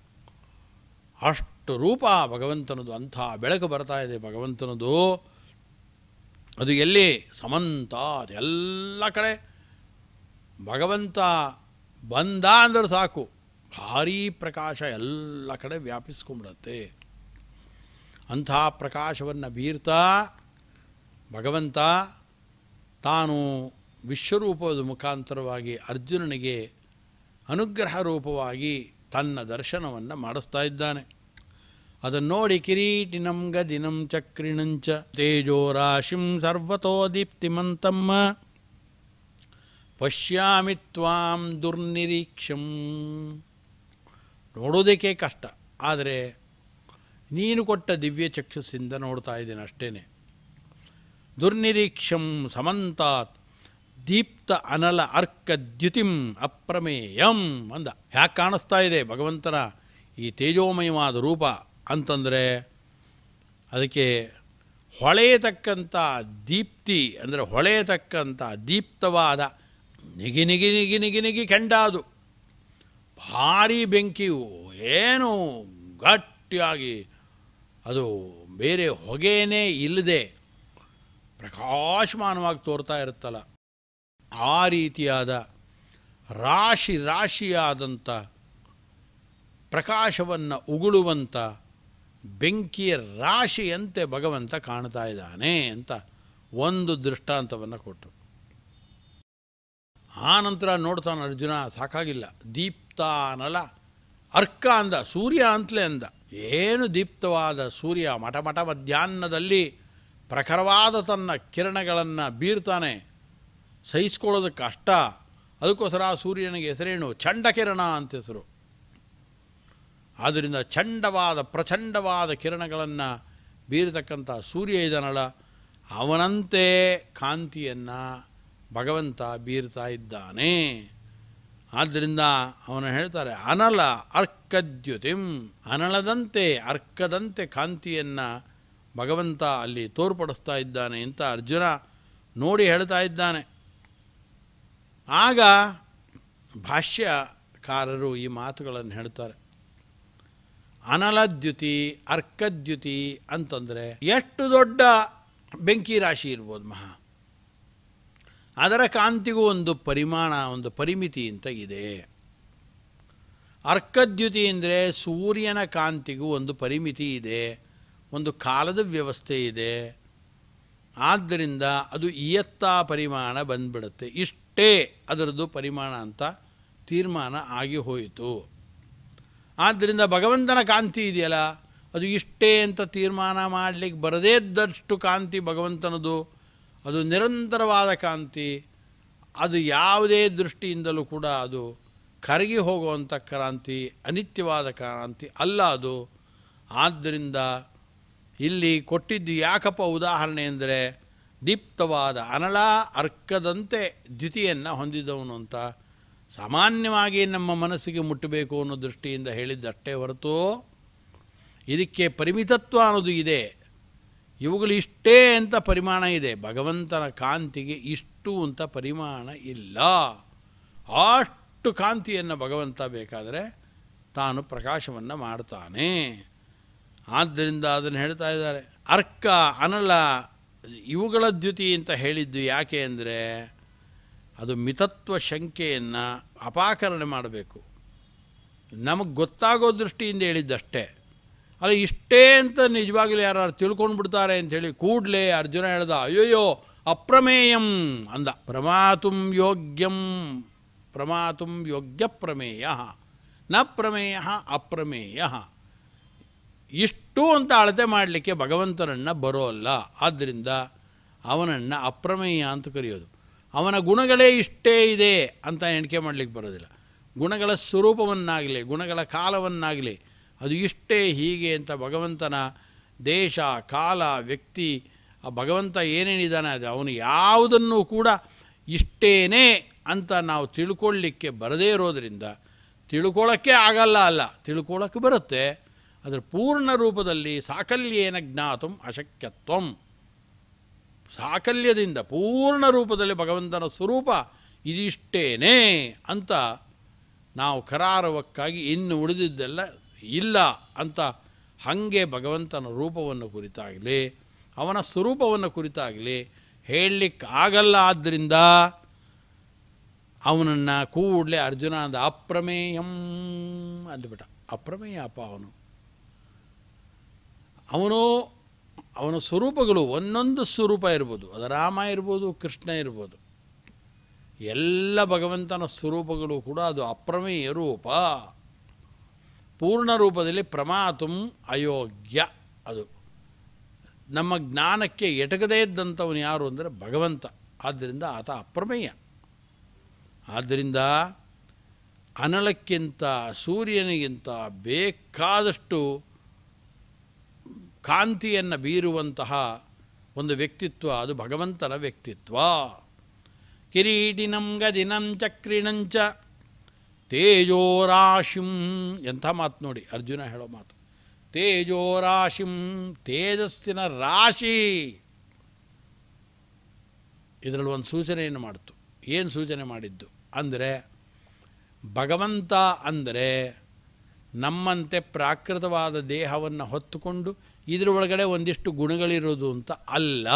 ಅಷ್ಟು ರೂಪ ಭಗವಂತನದು ಅಂಥ ಬೆಳಕು ಬರ್ತಾ ಇದೆ ಭಗವಂತನದು ಅದು ಎಲ್ಲಿ ಸಮಂತ ಎಲ್ಲ ಕಡೆ ಭಗವಂತ ಬಂದ ಅಂದ್ರೆ ಸಾಕು ಭಾರೀ ಪ್ರಕಾಶ ಎಲ್ಲ ಕಡೆ ವ್ಯಾಪಿಸ್ಕೊಂಬಿಡತ್ತೆ ಅಂಥ ಪ್ರಕಾಶವನ್ನು ಬೀರ್ತಾ ಭಗವಂತ ತಾನು ವಿಶ್ವರೂಪದ ಮುಖಾಂತರವಾಗಿ ಅರ್ಜುನನಿಗೆ ಅನುಗ್ರಹ ರೂಪವಾಗಿ ತನ್ನ ದರ್ಶನವನ್ನು ಮಾಡಿಸ್ತಾ ಇದ್ದಾನೆ ಅದನ್ನು ನೋಡಿ ಕಿರೀಟಿನಂ ಗದಿನಂ ಚಕ್ರಿಣಂಚ ತೇಜೋ ರಾಶಿಂ ಸರ್ವತೋ ದೀಪ್ತಿಮಂತಮ್ಮ ಪಶ್ಯಾಮಿ ತ್ವಾಂ ದುರ್ನಿರೀಕ್ಷಂ ನೋಡೋದಕ್ಕೆ ಕಷ್ಟ ಆದರೆ ನೀನು ಕೊಟ್ಟ ದಿವ್ಯ ಚಕ್ಷುಸ್ಸಿಂದ ನೋಡ್ತಾ ಇದ್ದೀನಿ ಅಷ್ಟೇ ದುರ್ನಿರೀಕ್ಷಂ ಸಮಂತಾತ್ ದೀಪ್ತ ಅನಲ ಅರ್ಕ ದ್ಯುತಿಂ ಅಪ್ರಮೇಯಂ ಅಂದ ಯಾಕೆ ಕಾಣಿಸ್ತಾ ಇದೆ ಭಗವಂತನ ಈ ತೇಜೋಮಯವಾದ ರೂಪ ಅಂತಂದರೆ ಅದಕ್ಕೆ ಹೊಳೆಯತಕ್ಕಂಥ ದೀಪ್ತಿ ಅಂದರೆ ಹೊಳೆಯತಕ್ಕಂಥ ದೀಪ್ತವಾದ ನಿಗಿ ನಿಗಿ ನಿಗಿ ನಿಗಿ ನಿಗಿ ಕೆಂಡ ಅದು ಭಾರಿ ಬೆಂಕಿಯು ಏನು ಗಟ್ಟಿಯಾಗಿ ಅದು ಬೇರೆ ಹೊಗೆನೇ ಇಲ್ಲದೆ ಪ್ರಕಾಶಮಾನವಾಗಿ ತೋರ್ತಾ ಇರುತ್ತಲ್ಲ ಆ ರೀತಿಯಾದ ರಾಶಿ ರಾಶಿಯಾದಂಥ ಪ್ರಕಾಶವನ್ನು ಉಗುಳುವಂಥ ಬೆಂಕಿಯ ರಾಶಿಯಂತೆ ಭಗವಂತ ಕಾಣ್ತಾ ಇದ್ದಾನೆ ಅಂತ ಒಂದು ದೃಷ್ಟಾಂತವನ್ನು ಕೊಟ್ಟರು ಆ ನಂತರ ನೋಡ್ತಾನೆ ಅರ್ಜುನ ಸಾಕಾಗಿಲ್ಲ ದೀಪ್ತಾನಲ ಅರ್ಕ ಅಂದ ಸೂರ್ಯ ಅಂತಲೇ ಅಂದ ಏನು ದೀಪ್ತವಾದ ಸೂರ್ಯ ಮಠ ಮಧ್ಯಾಹ್ನದಲ್ಲಿ ಪ್ರಖರವಾದ ತನ್ನ ಕಿರಣಗಳನ್ನು ಬೀರ್ತಾನೆ ಸಹಿಸ್ಕೊಳ್ಳೋದಕ್ಕೆ ಕಷ್ಟ ಅದಕ್ಕೋಸ್ಕರ ಸೂರ್ಯನಿಗೆ ಹೆಸರೇನು ಚಂಡಕಿರಣ ಅಂತ ಹೆಸರು ಆದ್ದರಿಂದ ಚಂಡವಾದ ಪ್ರಚಂಡವಾದ ಕಿರಣಗಳನ್ನು ಬೀರತಕ್ಕಂಥ ಸೂರ್ಯ ಇದನ್ನಲ್ಲ ಅವನಂತೆ ಕಾಂತಿಯನ್ನು ಭಗವಂತ ಬೀರ್ತಾ ಇದ್ದಾನೆ ಆದ್ದರಿಂದ ಅವನು ಹೇಳ್ತಾರೆ ಅನಲ ಅರ್ಕದ್ಯುತಿಂ ಅನಳದಂತೆ ಅರ್ಕದಂತೆ ಕಾಂತಿಯನ್ನು ಭಗವಂತ ಅಲ್ಲಿ ತೋರ್ಪಡಿಸ್ತಾ ಇದ್ದಾನೆ ಅಂತ ಅರ್ಜುನ ನೋಡಿ ಹೇಳ್ತಾ ಇದ್ದಾನೆ ಆಗ ಭಾಷ್ಯಕಾರರು ಈ ಮಾತುಗಳನ್ನು ಹೇಳ್ತಾರೆ ಅನಲದ್ಯುತಿ ಅರ್ಕದ್ಯುತಿ ಅಂತಂದರೆ ಎಷ್ಟು ದೊಡ್ಡ ಬೆಂಕಿ ರಾಶಿ ಇರ್ಬೋದು ಮಹಾ ಅದರ ಕಾಂತಿಗೂ ಒಂದು ಪರಿಮಾಣ ಒಂದು ಪರಿಮಿತಿ ಅಂತ ಇದೆ ಅರ್ಕದ್ಯುತಿ ಅಂದರೆ ಸೂರ್ಯನ ಕಾಂತಿಗೂ ಒಂದು ಪರಿಮಿತಿ ಇದೆ ಒಂದು ಕಾಲದ ವ್ಯವಸ್ಥೆ ಇದೆ ಆದ್ದರಿಂದ ಅದು ಇಯತ್ತಾ ಪರಿಮಾಣ ಬಂದ್ಬಿಡುತ್ತೆ ಇಷ್ಟೇ ಅದರದ್ದು ಪರಿಮಾಣ ಅಂತ ತೀರ್ಮಾನ ಆಗಿ ಹೋಯಿತು ಆದ್ದರಿಂದ ಭಗವಂತನ ಕಾಂತಿ ಇದೆಯಲ್ಲ ಅದು ಇಷ್ಟೇ ಅಂತ ತೀರ್ಮಾನ ಮಾಡಲಿಕ್ಕೆ ಬರದೇ ಇದ್ದಷ್ಟು ಕಾಂತಿ ಭಗವಂತನದು ಅದು ನಿರಂತರವಾದ ಕಾಂತಿ ಅದು ಯಾವುದೇ ದೃಷ್ಟಿಯಿಂದಲೂ ಕೂಡ ಅದು ಕರಗಿ ಹೋಗುವಂಥ ಕ್ರಾಂತಿ ಅನಿತ್ಯವಾದ ಕ್ರಾಂತಿ ಅಲ್ಲ ಅದು ಆದ್ದರಿಂದ ಇಲ್ಲಿ ಕೊಟ್ಟಿದ್ದು ಯಾಕಪ್ಪ ಉದಾಹರಣೆ ಅಂದರೆ ದೀಪ್ತವಾದ ಅನಳ ಅರ್ಕದಂತೆ ದ್ಯುತಿಯನ್ನು ಹೊಂದಿದವನು ಅಂತ ಸಾಮಾನ್ಯವಾಗಿ ನಮ್ಮ ಮನಸ್ಸಿಗೆ ಮುಟ್ಟಬೇಕು ಅನ್ನೋ ದೃಷ್ಟಿಯಿಂದ ಹೇಳಿದ್ದಷ್ಟೇ ಹೊರತು ಇದಕ್ಕೆ ಪರಿಮಿತತ್ವ ಅನ್ನೋದು ಇದೆ ಇವುಗಳಿಷ್ಟೇ ಅಂತ ಪರಿಮಾಣ ಇದೆ ಭಗವಂತನ ಕಾಂತಿಗೆ ಇಷ್ಟು ಅಂತ ಪರಿಮಾಣ ಇಲ್ಲ ಅಷ್ಟು ಕಾಂತಿಯನ್ನು ಭಗವಂತ ಬೇಕಾದರೆ ತಾನು ಪ್ರಕಾಶವನ್ನು ಮಾಡ್ತಾನೆ ಆದ್ದರಿಂದ ಅದನ್ನು ಹೇಳ್ತಾ ಇದ್ದಾರೆ ಅರ್ಕ ಅನಲ ಇವುಗಳ ದ್ಯುತಿ ಅಂತ ಹೇಳಿದ್ದು ಯಾಕೆ ಅಂದರೆ ಅದು ಮಿತತ್ವ ಶಂಕೆಯನ್ನು ಅಪಾಕರಣೆ ಮಾಡಬೇಕು ನಮಗೆ ಗೊತ್ತಾಗೋ ದೃಷ್ಟಿಯಿಂದ ಹೇಳಿದ್ದಷ್ಟೇ ಅಲ್ಲ ಇಷ್ಟೇ ಅಂತ ನಿಜವಾಗ್ಲೂ ಯಾರು ತಿಳ್ಕೊಂಡು ಬಿಡ್ತಾರೆ ಅಂಥೇಳಿ ಕೂಡಲೇ ಅರ್ಜುನ ಹೇಳ್ದ ಅಯ್ಯೋಯ್ಯೋ ಅಪ್ರಮೇಯಂ ಅಂದ ಪ್ರಮಾತುಂ ಯೋಗ್ಯಂ ಪ್ರಮಾತುಂ ಯೋಗ್ಯ ಪ್ರಮೇಯ ನ ಪ್ರಮೇಯ ಅಪ್ರಮೇಯ ಇಷ್ಟು ಅಂತ ಅಳತೆ ಮಾಡಲಿಕ್ಕೆ ಭಗವಂತನನ್ನು ಬರೋಲ್ಲ ಆದ್ದರಿಂದ ಅವನನ್ನು ಅಪ್ರಮೇಯ ಅಂತ ಕರೆಯೋದು ಅವನ ಗುಣಗಳೇ ಇಷ್ಟೇ ಇದೆ ಅಂತ ಎಣಿಕೆ ಮಾಡಲಿಕ್ಕೆ ಬರೋದಿಲ್ಲ ಗುಣಗಳ ಸ್ವರೂಪವನ್ನಾಗಲಿ ಗುಣಗಳ ಕಾಲವನ್ನಾಗಲಿ ಅದು ಇಷ್ಟೇ ಹೀಗೆ ಅಂತ ಭಗವಂತನ ದೇಶ ಕಾಲ ವ್ಯಕ್ತಿ ಆ ಭಗವಂತ ಏನೇನಿದ್ದಾನೆ ಅದು ಅವನು ಯಾವುದನ್ನು ಕೂಡ ಇಷ್ಟೇನೇ ಅಂತ ನಾವು ತಿಳ್ಕೊಳ್ಳಿಕ್ಕೆ ಬರದೇ ಇರೋದರಿಂದ ತಿಳ್ಕೊಳ್ಳೋಕ್ಕೆ ಆಗಲ್ಲ ಅಲ್ಲ ತಿಳ್ಕೊಳ್ಳೋಕ್ಕೆ ಬರುತ್ತೆ ಅದರ ಪೂರ್ಣ ರೂಪದಲ್ಲಿ ಸಾಕಲ್ಯೇನ ಜ್ಞಾತಂ ಅಶಕ್ಯತ್ವಂ ಸಾಕಲ್ಯದಿಂದ ಪೂರ್ಣ ರೂಪದಲ್ಲಿ ಭಗವಂತನ ಸ್ವರೂಪ ಇದಿಷ್ಟೇನೇ ಅಂತ ನಾವು ಕರಾರವಕ್ಕಾಗಿ ಇನ್ನು ಉಳಿದಿದ್ದೆಲ್ಲ ಇಲ್ಲ ಅಂತ ಹಾಗೆ ಭಗವಂತನ ರೂಪವನ್ನು ಕುರಿತಾಗಲಿ ಅವನ ಸ್ವರೂಪವನ್ನು ಕುರಿತಾಗಲಿ ಹೇಳಲಿಕ್ಕಾಗಲ್ಲ ಆದ್ದರಿಂದ ಅವನನ್ನು ಕೂಡಲೇ ಅರ್ಜುನ ಅಂದ ಅಪ್ರಮೇಯಂ ಅಂದ್ಬಿಟ್ಟ ಅಪ್ರಮೇಯ ಅಪ್ಪ ಅವನು ಅವನು ಅವನ ಸ್ವರೂಪಗಳು ಒಂದೊಂದು ಸ್ವರೂಪ ಇರ್ಬೋದು ಅದು ರಾಮ ಇರ್ಬೋದು ಕೃಷ್ಣ ಇರ್ಬೋದು ಎಲ್ಲ ಭಗವಂತನ ಸ್ವರೂಪಗಳು ಕೂಡ ಅದು ಅಪ್ರಮೇಯ ರೂಪ ಪೂರ್ಣ ರೂಪದಲ್ಲಿ ಪ್ರಮಾತುಂ ಅಯೋಗ್ಯ ಅದು ನಮ್ಮ ಜ್ಞಾನಕ್ಕೆ ಎಟಕದೇ ಇದ್ದಂಥವನು ಯಾರು ಅಂದರೆ ಭಗವಂತ ಆದ್ದರಿಂದ ಆತ ಅಪ್ರಮೇಯ ಆದ್ದರಿಂದ ಅನಲಕ್ಕಿಂತ ಸೂರ್ಯನಿಗಿಂತ ಬೇಕಾದಷ್ಟು ಕಾಂತಿಯನ್ನು ಬೀರುವಂತಹ ಒಂದು ವ್ಯಕ್ತಿತ್ವ ಅದು ಭಗವಂತನ ವ್ಯಕ್ತಿತ್ವ ಕಿರೀಟಿನಂಗ ಗದಿನಂಚ ಕ್ರೀಣಂಚ ತೇಜೋರಾಶಿಂ ಎಂಥ ಮಾತು ನೋಡಿ ಅರ್ಜುನ ಹೇಳೋ ಮಾತು ತೇಜೋರಾಶಿಂ ತೇಜಸ್ಸಿನ ರಾಶಿ ಇದರಲ್ಲಿ ಒಂದು ಸೂಚನೆಯನ್ನು ಮಾಡ್ತು ಏನು ಸೂಚನೆ ಮಾಡಿದ್ದು ಅಂದರೆ ಭಗವಂತ ಅಂದರೆ ನಮ್ಮಂತೆ ಪ್ರಾಕೃತವಾದ ದೇಹವನ್ನು ಹೊತ್ತುಕೊಂಡು ಇದರ ಒಳಗಡೆ ಒಂದಿಷ್ಟು ಗುಣಗಳಿರೋದು ಅಂತ ಅಲ್ಲ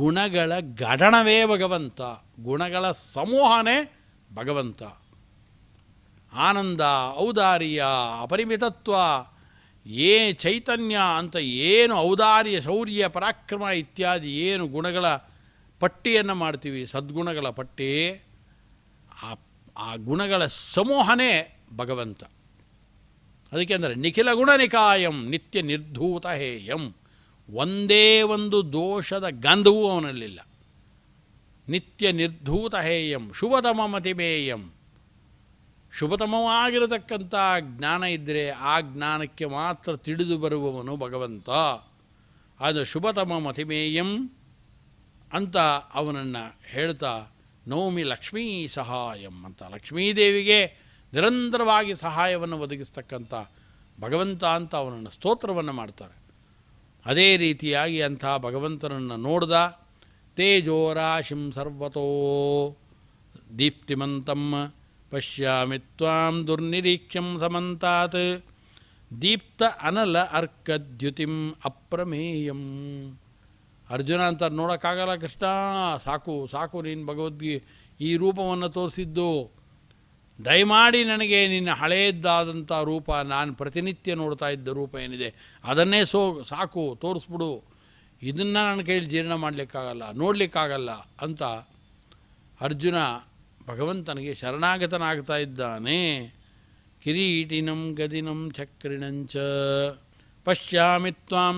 ಗುಣಗಳ ಗಡಣವೇ ಭಗವಂತ ಗುಣಗಳ ಸಮೂಹನೇ ಭಗವಂತ ಆನಂದ ಔದಾರ್ಯ ಅಪರಿಮಿತತ್ವ ಏ ಚೈತನ್ಯ ಅಂತ ಏನು ಔದಾರ್ಯ ಶೌರ್ಯ ಪರಾಕ್ರಮ ಇತ್ಯಾದಿ ಏನು ಗುಣಗಳ ಪಟ್ಟಿಯನ್ನು ಮಾಡ್ತೀವಿ ಸದ್ಗುಣಗಳ ಪಟ್ಟಿ ಆ ಆ ಗುಣಗಳ ಸಮೂಹನೇ ಭಗವಂತ ಅದಕ್ಕೆ ಅಂದರೆ ನಿಖಿಲ ಗುಣನಿಕಾಯಂ ನಿತ್ಯ ನಿರ್ಧೂತ ಹೇಯಂ ಒಂದೇ ಒಂದು ದೋಷದ ಗಂಧವೂ ಅವನಲ್ಲಿಲ್ಲ ನಿತ್ಯ ನಿರ್ಧೂತ ಹೇಯಂ ಮತಿಮೇಯಂ ಶುಭತಮವಾಗಿರತಕ್ಕಂಥ ಜ್ಞಾನ ಇದ್ದರೆ ಆ ಜ್ಞಾನಕ್ಕೆ ಮಾತ್ರ ತಿಳಿದು ಬರುವವನು ಭಗವಂತ ಅದು ಶುಭತಮ ಮತಿಮೇಯಂ ಅಂತ ಅವನನ್ನು ಹೇಳ್ತಾ ನೌಮಿ ಲಕ್ಷ್ಮೀ ಸಹಾಯಂ ಅಂತ ಲಕ್ಷ್ಮೀದೇವಿಗೆ ನಿರಂತರವಾಗಿ ಸಹಾಯವನ್ನು ಒದಗಿಸ್ತಕ್ಕಂಥ ಭಗವಂತ ಅಂತ ಅವನನ್ನು ಸ್ತೋತ್ರವನ್ನು ಮಾಡ್ತಾರೆ ಅದೇ ರೀತಿಯಾಗಿ ಅಂಥ ಭಗವಂತನನ್ನು ನೋಡ್ದ ತೇಜೋರಾಶಿಂ ಸರ್ವತೋ ದೀಪ್ತಿಮಂತಂ ಪಶ್ಯಾಮಿ ತ್ವಾಂ ದುರ್ನಿರೀಕ್ಷ್ಯಂ ಸಮಂತಾತ್ ದೀಪ್ತ ಅನಲ ಅರ್ಕದ್ಯುತಿಂ ಅಪ್ರಮೇಯಂ ಅರ್ಜುನ ಅಂತ ನೋಡೋಕ್ಕಾಗಲ್ಲ ಕೃಷ್ಣ ಸಾಕು ಸಾಕು ನೀನು ಭಗವದ್ಗೀ ಈ ರೂಪವನ್ನು ತೋರಿಸಿದ್ದು ದಯಮಾಡಿ ನನಗೆ ನಿನ್ನ ಹಳೆಯದ್ದಾದಂಥ ರೂಪ ನಾನು ಪ್ರತಿನಿತ್ಯ ನೋಡ್ತಾ ಇದ್ದ ರೂಪ ಏನಿದೆ ಅದನ್ನೇ ಸೋ ಸಾಕು ತೋರಿಸ್ಬಿಡು ಇದನ್ನು ನನ್ನ ಕೈಯಲ್ಲಿ ಜೀರ್ಣ ಮಾಡಲಿಕ್ಕಾಗಲ್ಲ ನೋಡಲಿಕ್ಕಾಗಲ್ಲ ಅಂತ ಅರ್ಜುನ ಭಗವಂತನಿಗೆ ಶರಣಾಗತನಾಗ್ತಾ ಇದ್ದಾನೆ ಕಿರೀಟಿನಂ ಗದಿನಂ ಚಕ್ರಿಣಂಚ ಪಶ್ಯಾಮಿ ತ್ವಾಂ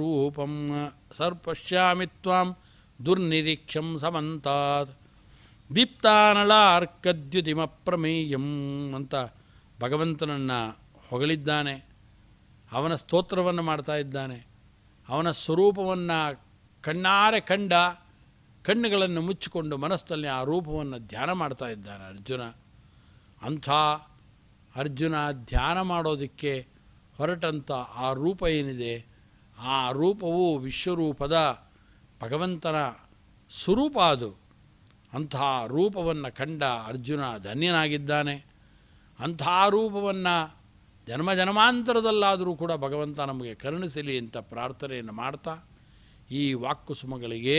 ರೂಪಂ ಸರ್ ಪಶ್ಯಾಮಿ ತ್ವಾಂ ದುರ್ನಿರೀಕ್ಷಂ ಸಮಂತಾತ್ ಪ್ರಮೇಯಂ ಅಂತ ಭಗವಂತನನ್ನು ಹೊಗಳಿದ್ದಾನೆ ಅವನ ಸ್ತೋತ್ರವನ್ನು ಮಾಡ್ತಾ ಇದ್ದಾನೆ ಅವನ ಸ್ವರೂಪವನ್ನು ಕಣ್ಣಾರೆ ಕಂಡ ಕಣ್ಣುಗಳನ್ನು ಮುಚ್ಚಿಕೊಂಡು ಮನಸ್ಸಲ್ಲಿ ಆ ರೂಪವನ್ನು ಧ್ಯಾನ ಮಾಡ್ತಾ ಇದ್ದಾನೆ ಅರ್ಜುನ ಅಂಥ ಅರ್ಜುನ ಧ್ಯಾನ ಮಾಡೋದಕ್ಕೆ ಹೊರಟಂಥ ಆ ರೂಪ ಏನಿದೆ ಆ ರೂಪವು ವಿಶ್ವರೂಪದ ಭಗವಂತನ ಸ್ವರೂಪ ಅದು ಅಂಥ ರೂಪವನ್ನು ಕಂಡ ಅರ್ಜುನ ಧನ್ಯನಾಗಿದ್ದಾನೆ ಅಂಥ ರೂಪವನ್ನು ಜನ್ಮ ಜನ್ಮಾಂತರದಲ್ಲಾದರೂ ಕೂಡ ಭಗವಂತ ನಮಗೆ ಕರುಣಿಸಲಿ ಅಂತ ಪ್ರಾರ್ಥನೆಯನ್ನು ಮಾಡ್ತಾ ಈ ವಾಕ್ಕುಸುಮಗಳಿಗೆ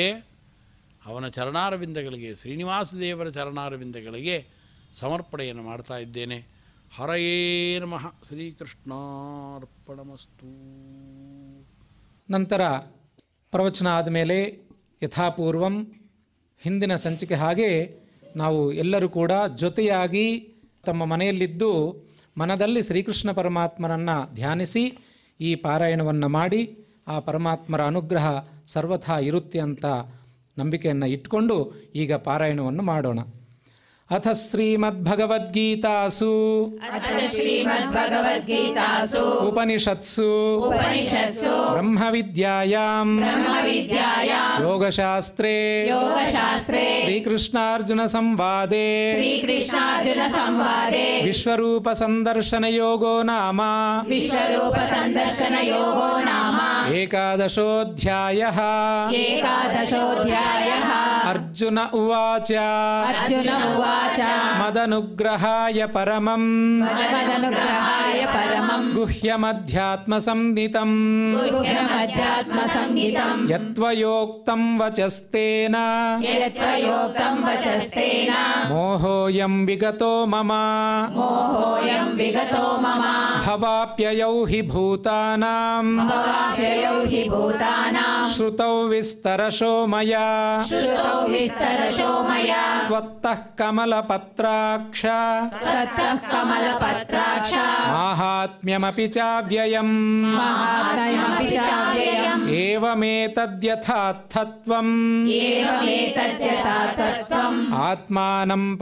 ಅವನ ಚರಣಾರವಿಂದಗಳಿಗೆ ಶ್ರೀನಿವಾಸ ದೇವರ ಚರಣಾರವಿಂದಗಳಿಗೆ ಸಮರ್ಪಣೆಯನ್ನು ಮಾಡ್ತಾ ಇದ್ದೇನೆ ಹರಯೇ ನಮಃ ಶ್ರೀಕೃಷ್ಣಾರ್ಪಣಮಸ್ತು ನಂತರ ಪ್ರವಚನ ಆದಮೇಲೆ ಯಥಾಪೂರ್ವಂ ಹಿಂದಿನ ಸಂಚಿಕೆ ಹಾಗೆ ನಾವು ಎಲ್ಲರೂ ಕೂಡ ಜೊತೆಯಾಗಿ ತಮ್ಮ ಮನೆಯಲ್ಲಿದ್ದು ಮನದಲ್ಲಿ ಶ್ರೀಕೃಷ್ಣ ಪರಮಾತ್ಮನನ್ನು ಧ್ಯಾನಿಸಿ ಈ ಪಾರಾಯಣವನ್ನು ಮಾಡಿ ಆ ಪರಮಾತ್ಮರ ಅನುಗ್ರಹ ಸರ್ವಥಾ ಇರುತ್ತೆ ಅಂತ ನಂಬಿಕೆಯನ್ನು ಇಟ್ಕೊಂಡು ಈಗ ಪಾರಾಯಣವನ್ನು ಮಾಡೋಣ अथ श्रीमद्भगवद्गीतासु श्रीमद्भगवद्गीतासु उपनिषत्सु ब्रह्मविद्यायाम् योगशास्त्रे श्रीकृष्णार्जुनसंवादे श्रीकृष्णार्जुनसंवादे विश्वरूपसन्दर्शनयोगो नाम एकादशोऽध्यायः अर्जुन उवाच अर्जुन उवाच मदनुग्रहाय परमं मदनुग्रहाय परमं गुह्यमध्यात्म गुह्यमध्यात्म गुह्यमध्यात्मसंनितं यत्वयोक्तं वचस्तेन यत्वयोक्तं वचस्तेन मोहोयं विगतो मम मोहोयं विगतो मम भवाप्ययौ हि भूतानां भवाप्ययौ हि भूतानां श्रुतौ विस्तरशो मया श्रुतौ कमलपत्राक्ष त्वत्तः कमलपत्राक्ष माहात्म्यमपि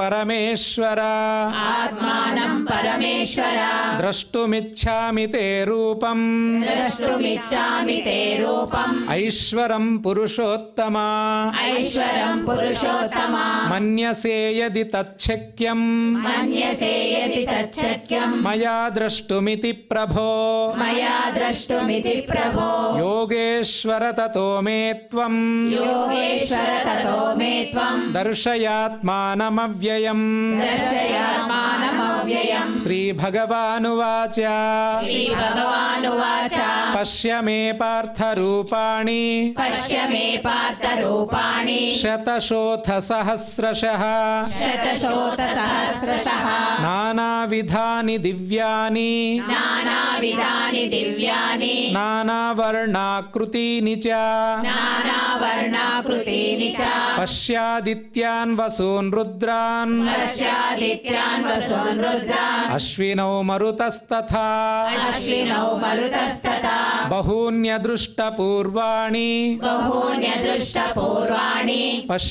परमेश्वर आत्मानं ते रूपम् ऐश्वर ते पुरुषोत्तमा मन्यसे यदि तच्छक्यम् मन्यसे यदि तच्छक्यम् मया द्रष्टुमिति प्रभो मया द्रष्टुमिति प्रभो योगेश्वर ततो मे त्वम् योगेश्वर ततो मे त्वम् दर्शयात्मानमव्ययम् दर्शयात्मानमव्ययम् श्रीभगवानुवाच श्रीभगवानुवाच पश्य मे पार्थरूपाणि पश्य मे पार्थरूपाणि शत शतशोथसहस्रशः शतशोथसहस्रशः नानाविधानि दिव्यानि नानाविधानि दिव्यानि नानावर्णाकृतीनि च नानावर्णाकृतीनि च पश्यादित्यान् वसून् रुद्रान् पश्यादित्यान् वसून् रुद्रान् अश्विनौ मरुतस्तथा अश्विनौ मरुतस्तथा बहून्यदृष्टपूर्वाणि बहून्यदृष्टपूर्वाणि पश्य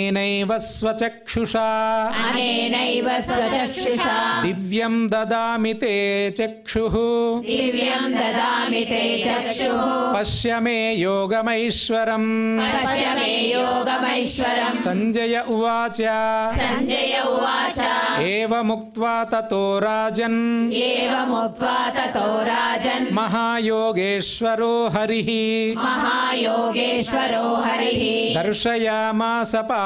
अनेनैव स्वचक्षुषा अनेनैव स्वचक्षुषा दिव्यं ददामि ते चक्षुः दिव्यं ददामि ते चक्षुः पश्य योगमैश्वरम् पश्य योगमैश्वरम् सञ्जय उवाच सञ्जय उवाच एवमुक्त्वा ततो राजन् एवमुक्त्वा ततो राजन् महायोगेश्वरो हरिः महायोगेश्वरो हरिः दर्शयामास पा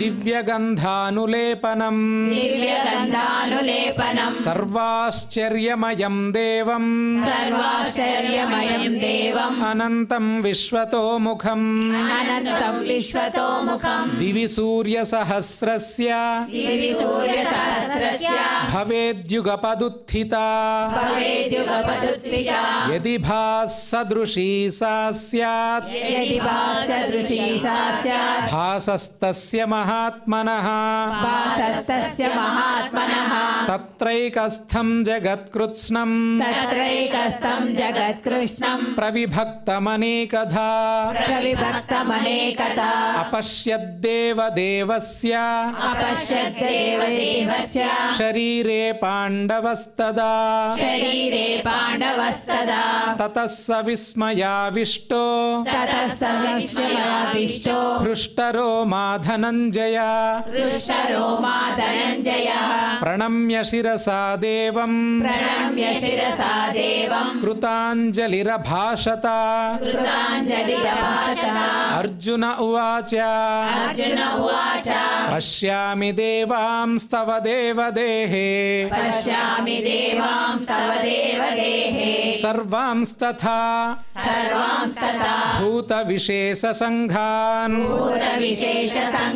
दिव्यगन्धानुलेपनम् दिव्यगन्धानुलेपनम् सर्वाश्चर्यमयं देवम् सर्वाश्चर्यमयम् देवम् अनन्तम् विश्वतोमुखम् अनन्तम् विश्वतोमुखम् दिवि सूर्यसहस्रस्य दिवि सूर्यसहस्रस्य भवेद्युगपदुत्थिता भवेद्युगपदुत्थिता यदि भासदृशी सा स्यात् यदि भासदृशी सा स्यात् भासस्तस्य वासस्तस्य महात्मनः वासस्तस्य महात्मनः तत्रैकस्थं जगत्कृत्स्नं तत्रैकस्थं जगत्कृष्णं प्रविभक्तमनेकधा प्रविभक्तमनेकधा अपश्यद्देवदेवस्य अपश्यद्देवदेवस्य शरीरे पाण्डवस्तदा शरीरे पाण्डवस्तदा ततः स विस्मयाविष्टो ततः स विस्मयाविष्टो हृष्टरो माधन धनञ्जय प्रणम्य शिसा देंजलिभाषता प्रणम्य अर्जुन उवाच अर्जुन उवाच पश्यामि देवांस्तव देवदेहे पश्यामि सर्वांस्तथा भूत विशेष भूतविशेषसङ्घ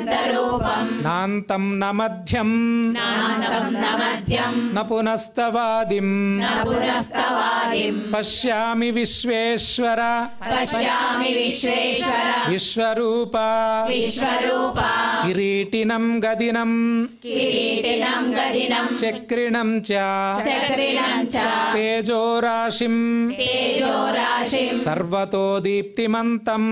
नान्तं न मध्यं न पुनस्तवादिं पश्यामि विश्वेश्वर पश्यामि विश्वेश्वर विश्वरूपा विश्वरूपा किरीटिनं गदिनं किरीटिनं चक्रिणं च चक्रिणं सर्वतो दीप्तिमन्तं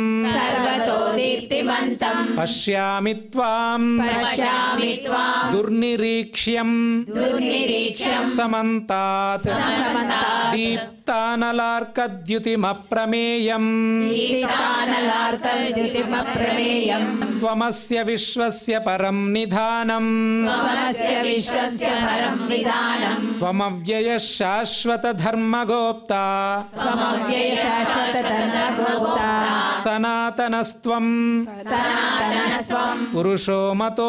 पश्यामि त्वां पश्यामि त्वाम् दुर्निरीक्ष्यम् दुर्निरीक्ष्यम् समन्तात् दीप्तानलार्कद्युतिमप्रमेयम् दीप्तानलार्कद्युतिमप्रमेयम् त्वमस्य विश्वस्य परं निधानम् त्वमव्ययः शाश्वतधर्मगोप्ता त्वमव्ययः सनातनस्त्वम् पुरुषो मतो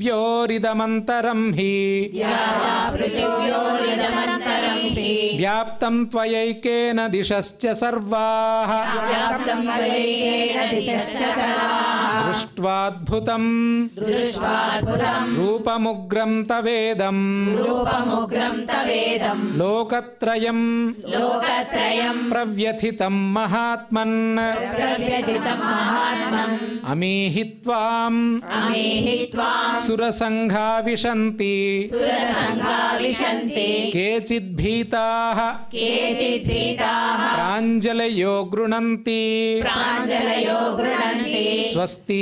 पृथिव्योरिदमन्तरं हि व्याप्तं त्वयैकेन दिशश्च सर्वाः दृष्ट्वाद्भुतम् रूपमुग्रम् तवेदम् लोकत्रयम् प्रव्यथितम् महात्मन् अमीहि त्वाम् सुरसङ्घा विशन्ति केचिद्भीताः प्राञ्जलयो गृणन्ति स्वस्ति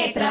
Gracias.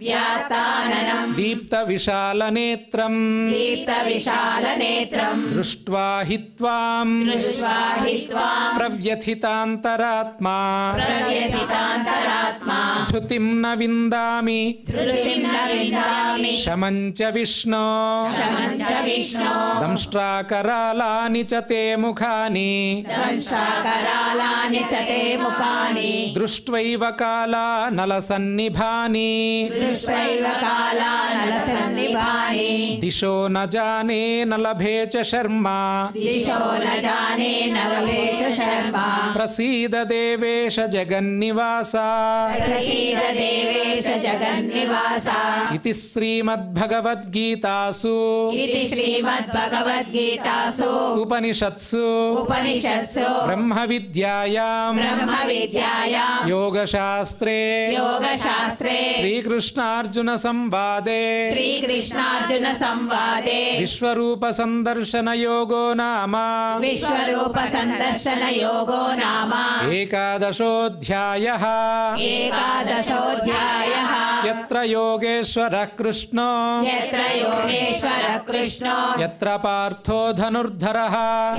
दीप्त विशाल दीप्तविशालनेत्रम् दृष्ट्वा हि त्वाम् दृष्ट्वा हि त्वाम् प्रव्यथितान्तरात्मा प्रव्यथितान्तरात्मा न विन्दामि न विन्दामि शमं च विष्णो शमं च विष्णो दंष्ट्राकरालानि च ते मुखानि दंष्ट्राकरालानि च ते मुखानि दृष्ट्वैव काला नलसन्निभानि श्ष्वेब कालान भानि दिशो न जाने न लभे च शर्मा दिशो न जाने न लभे च शर्मा प्रसीद देवेश जगन्निवासा प्रसीद देवेश जगन्निवासा इति श्रीमद्भगवद्गीतासु इति श्रीमद्भगवद्गीतासु उपनिषत्सु उपनिषत्सु ब्रह्मविद्यायां ब्रह्मविद्यायां योगशास्त्रे योगशास्त्रे श्रीकृष्णार्जुन संवादे श्रीकृष्ण It's not. संवाद विश्व नाम योगो नाम एकादशोऽध्यायः एकादशोऽध्यायः यत्र योगेश्वरः कृष्णो यत्र योगेश्वरः कृष्णो यत्र पार्थो धनुर्धरः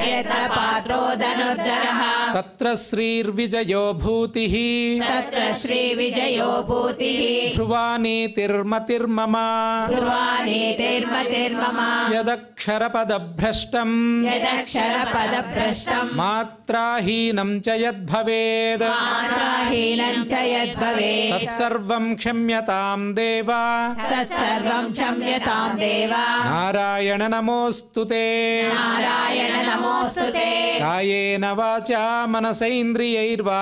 यत्र पार्थो धनुर्धरः तत्र श्रीर्विजयो भूतिः तत्र श्रीविजयो भूतिः ध्रुवानीतिर्मतिर्मम ध्रुवानीति तिर्म यदक्षरपदभ्रष्टम् यदक्षरपदभ्रष्टम् मात्राहीनं च यद्भवेद् मात्राहीनं च यद्भवेत् तत्सर्वं क्षम्यतां देव तत्सर्वं क्षम्यतां देव नारायण नमोऽस्तु ते नारायण नमोऽस्तु ते कायेन वाचा मनसैन्द्रियैर्वा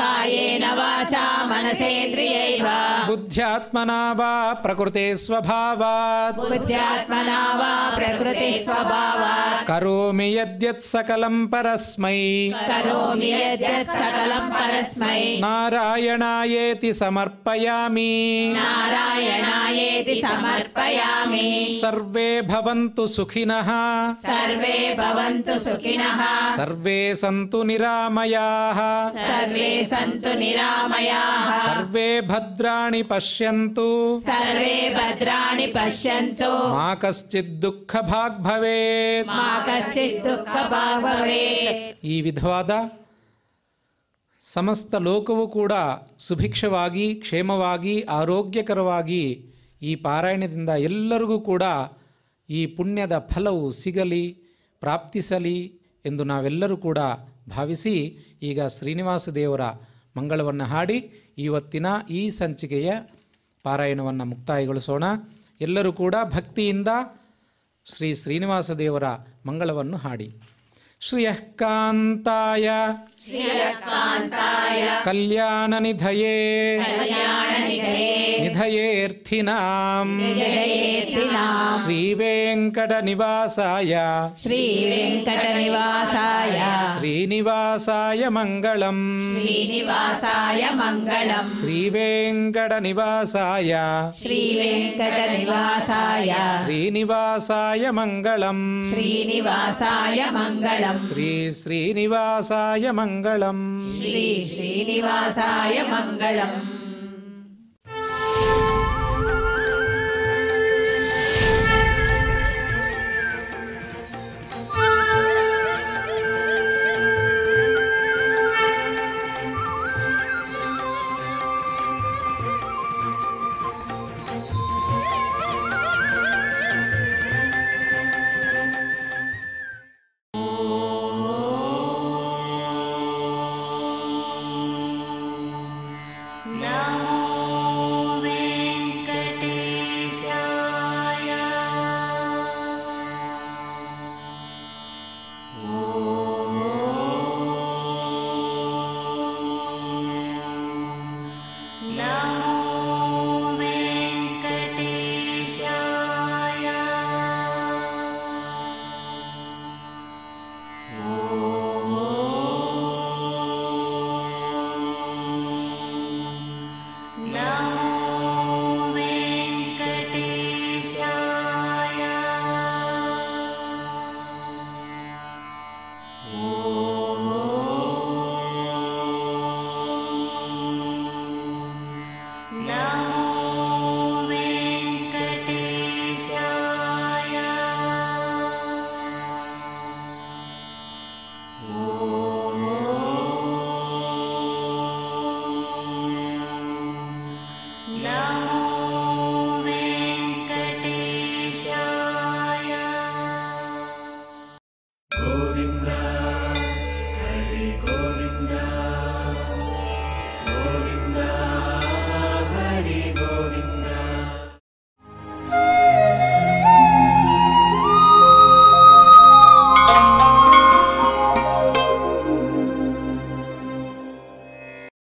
कायेन वाचा मनसेन्द्रियैर्वा बुद्ध्यात्मना वा प्रकृते स्वभावात् बुद्ध्यात्मना वा प्रकृतिस्वभावात् करोमि यद्यत् सकलं परस्मै करोमि यद्यत् सकलं परस्मै नारायणायेति समर्पयामि नारायणायेति समर्पयामि सर्वे भवन्तु सुखिनः सर्वे भवन्तु सुखिनः सर्वे सन्तु निरामयाः सर्वे सन्तु निरामयाः सर्वे भद्राणि पश्यन्तु सर्वे भद्राणि पश्यन्तु ಮಾ ಕಶ್ಚಿತ್ ದುಃಖ ಈ ವಿಧವಾದ ಸಮಸ್ತ ಲೋಕವು ಕೂಡ ಸುಭಿಕ್ಷವಾಗಿ ಕ್ಷೇಮವಾಗಿ ಆರೋಗ್ಯಕರವಾಗಿ ಈ ಪಾರಾಯಣದಿಂದ ಎಲ್ಲರಿಗೂ ಕೂಡ ಈ ಪುಣ್ಯದ ಫಲವು ಸಿಗಲಿ ಪ್ರಾಪ್ತಿಸಲಿ ಎಂದು ನಾವೆಲ್ಲರೂ ಕೂಡ ಭಾವಿಸಿ ಈಗ ಶ್ರೀನಿವಾಸ ದೇವರ ಮಂಗಳವನ್ನು ಹಾಡಿ ಇವತ್ತಿನ ಈ ಸಂಚಿಕೆಯ ಪಾರಾಯಣವನ್ನು ಮುಕ್ತಾಯಗೊಳಿಸೋಣ ಎಲ್ಲರೂ ಕೂಡ ಭಕ್ತಿಯಿಂದ ಶ್ರೀ ಶ್ರೀನಿವಾಸ ದೇವರ ಮಂಗಳವನ್ನು ಹಾಡಿ ಶ್ರಿಯಃಕಾಂತಾಯ ಕಲ್ಯಾಣ ನಿಧಯೇ निधयेऽर्थिनाम् श्रीवेङ्कटनिवासाय श्रीवेङ्कटनिवासाय श्रीनिवासाय मङ्गलम् श्रीनिवासाय मङ्गलम् श्रीवेङ्कटनिवासाय श्रीवेङ्कटनिवासाय श्रीनिवासाय मङ्गलम् श्रीनिवासाय मङ्गलम् श्री श्रीनिवासाय मंगल श्री श्रीनिवासाय मङ्गलम्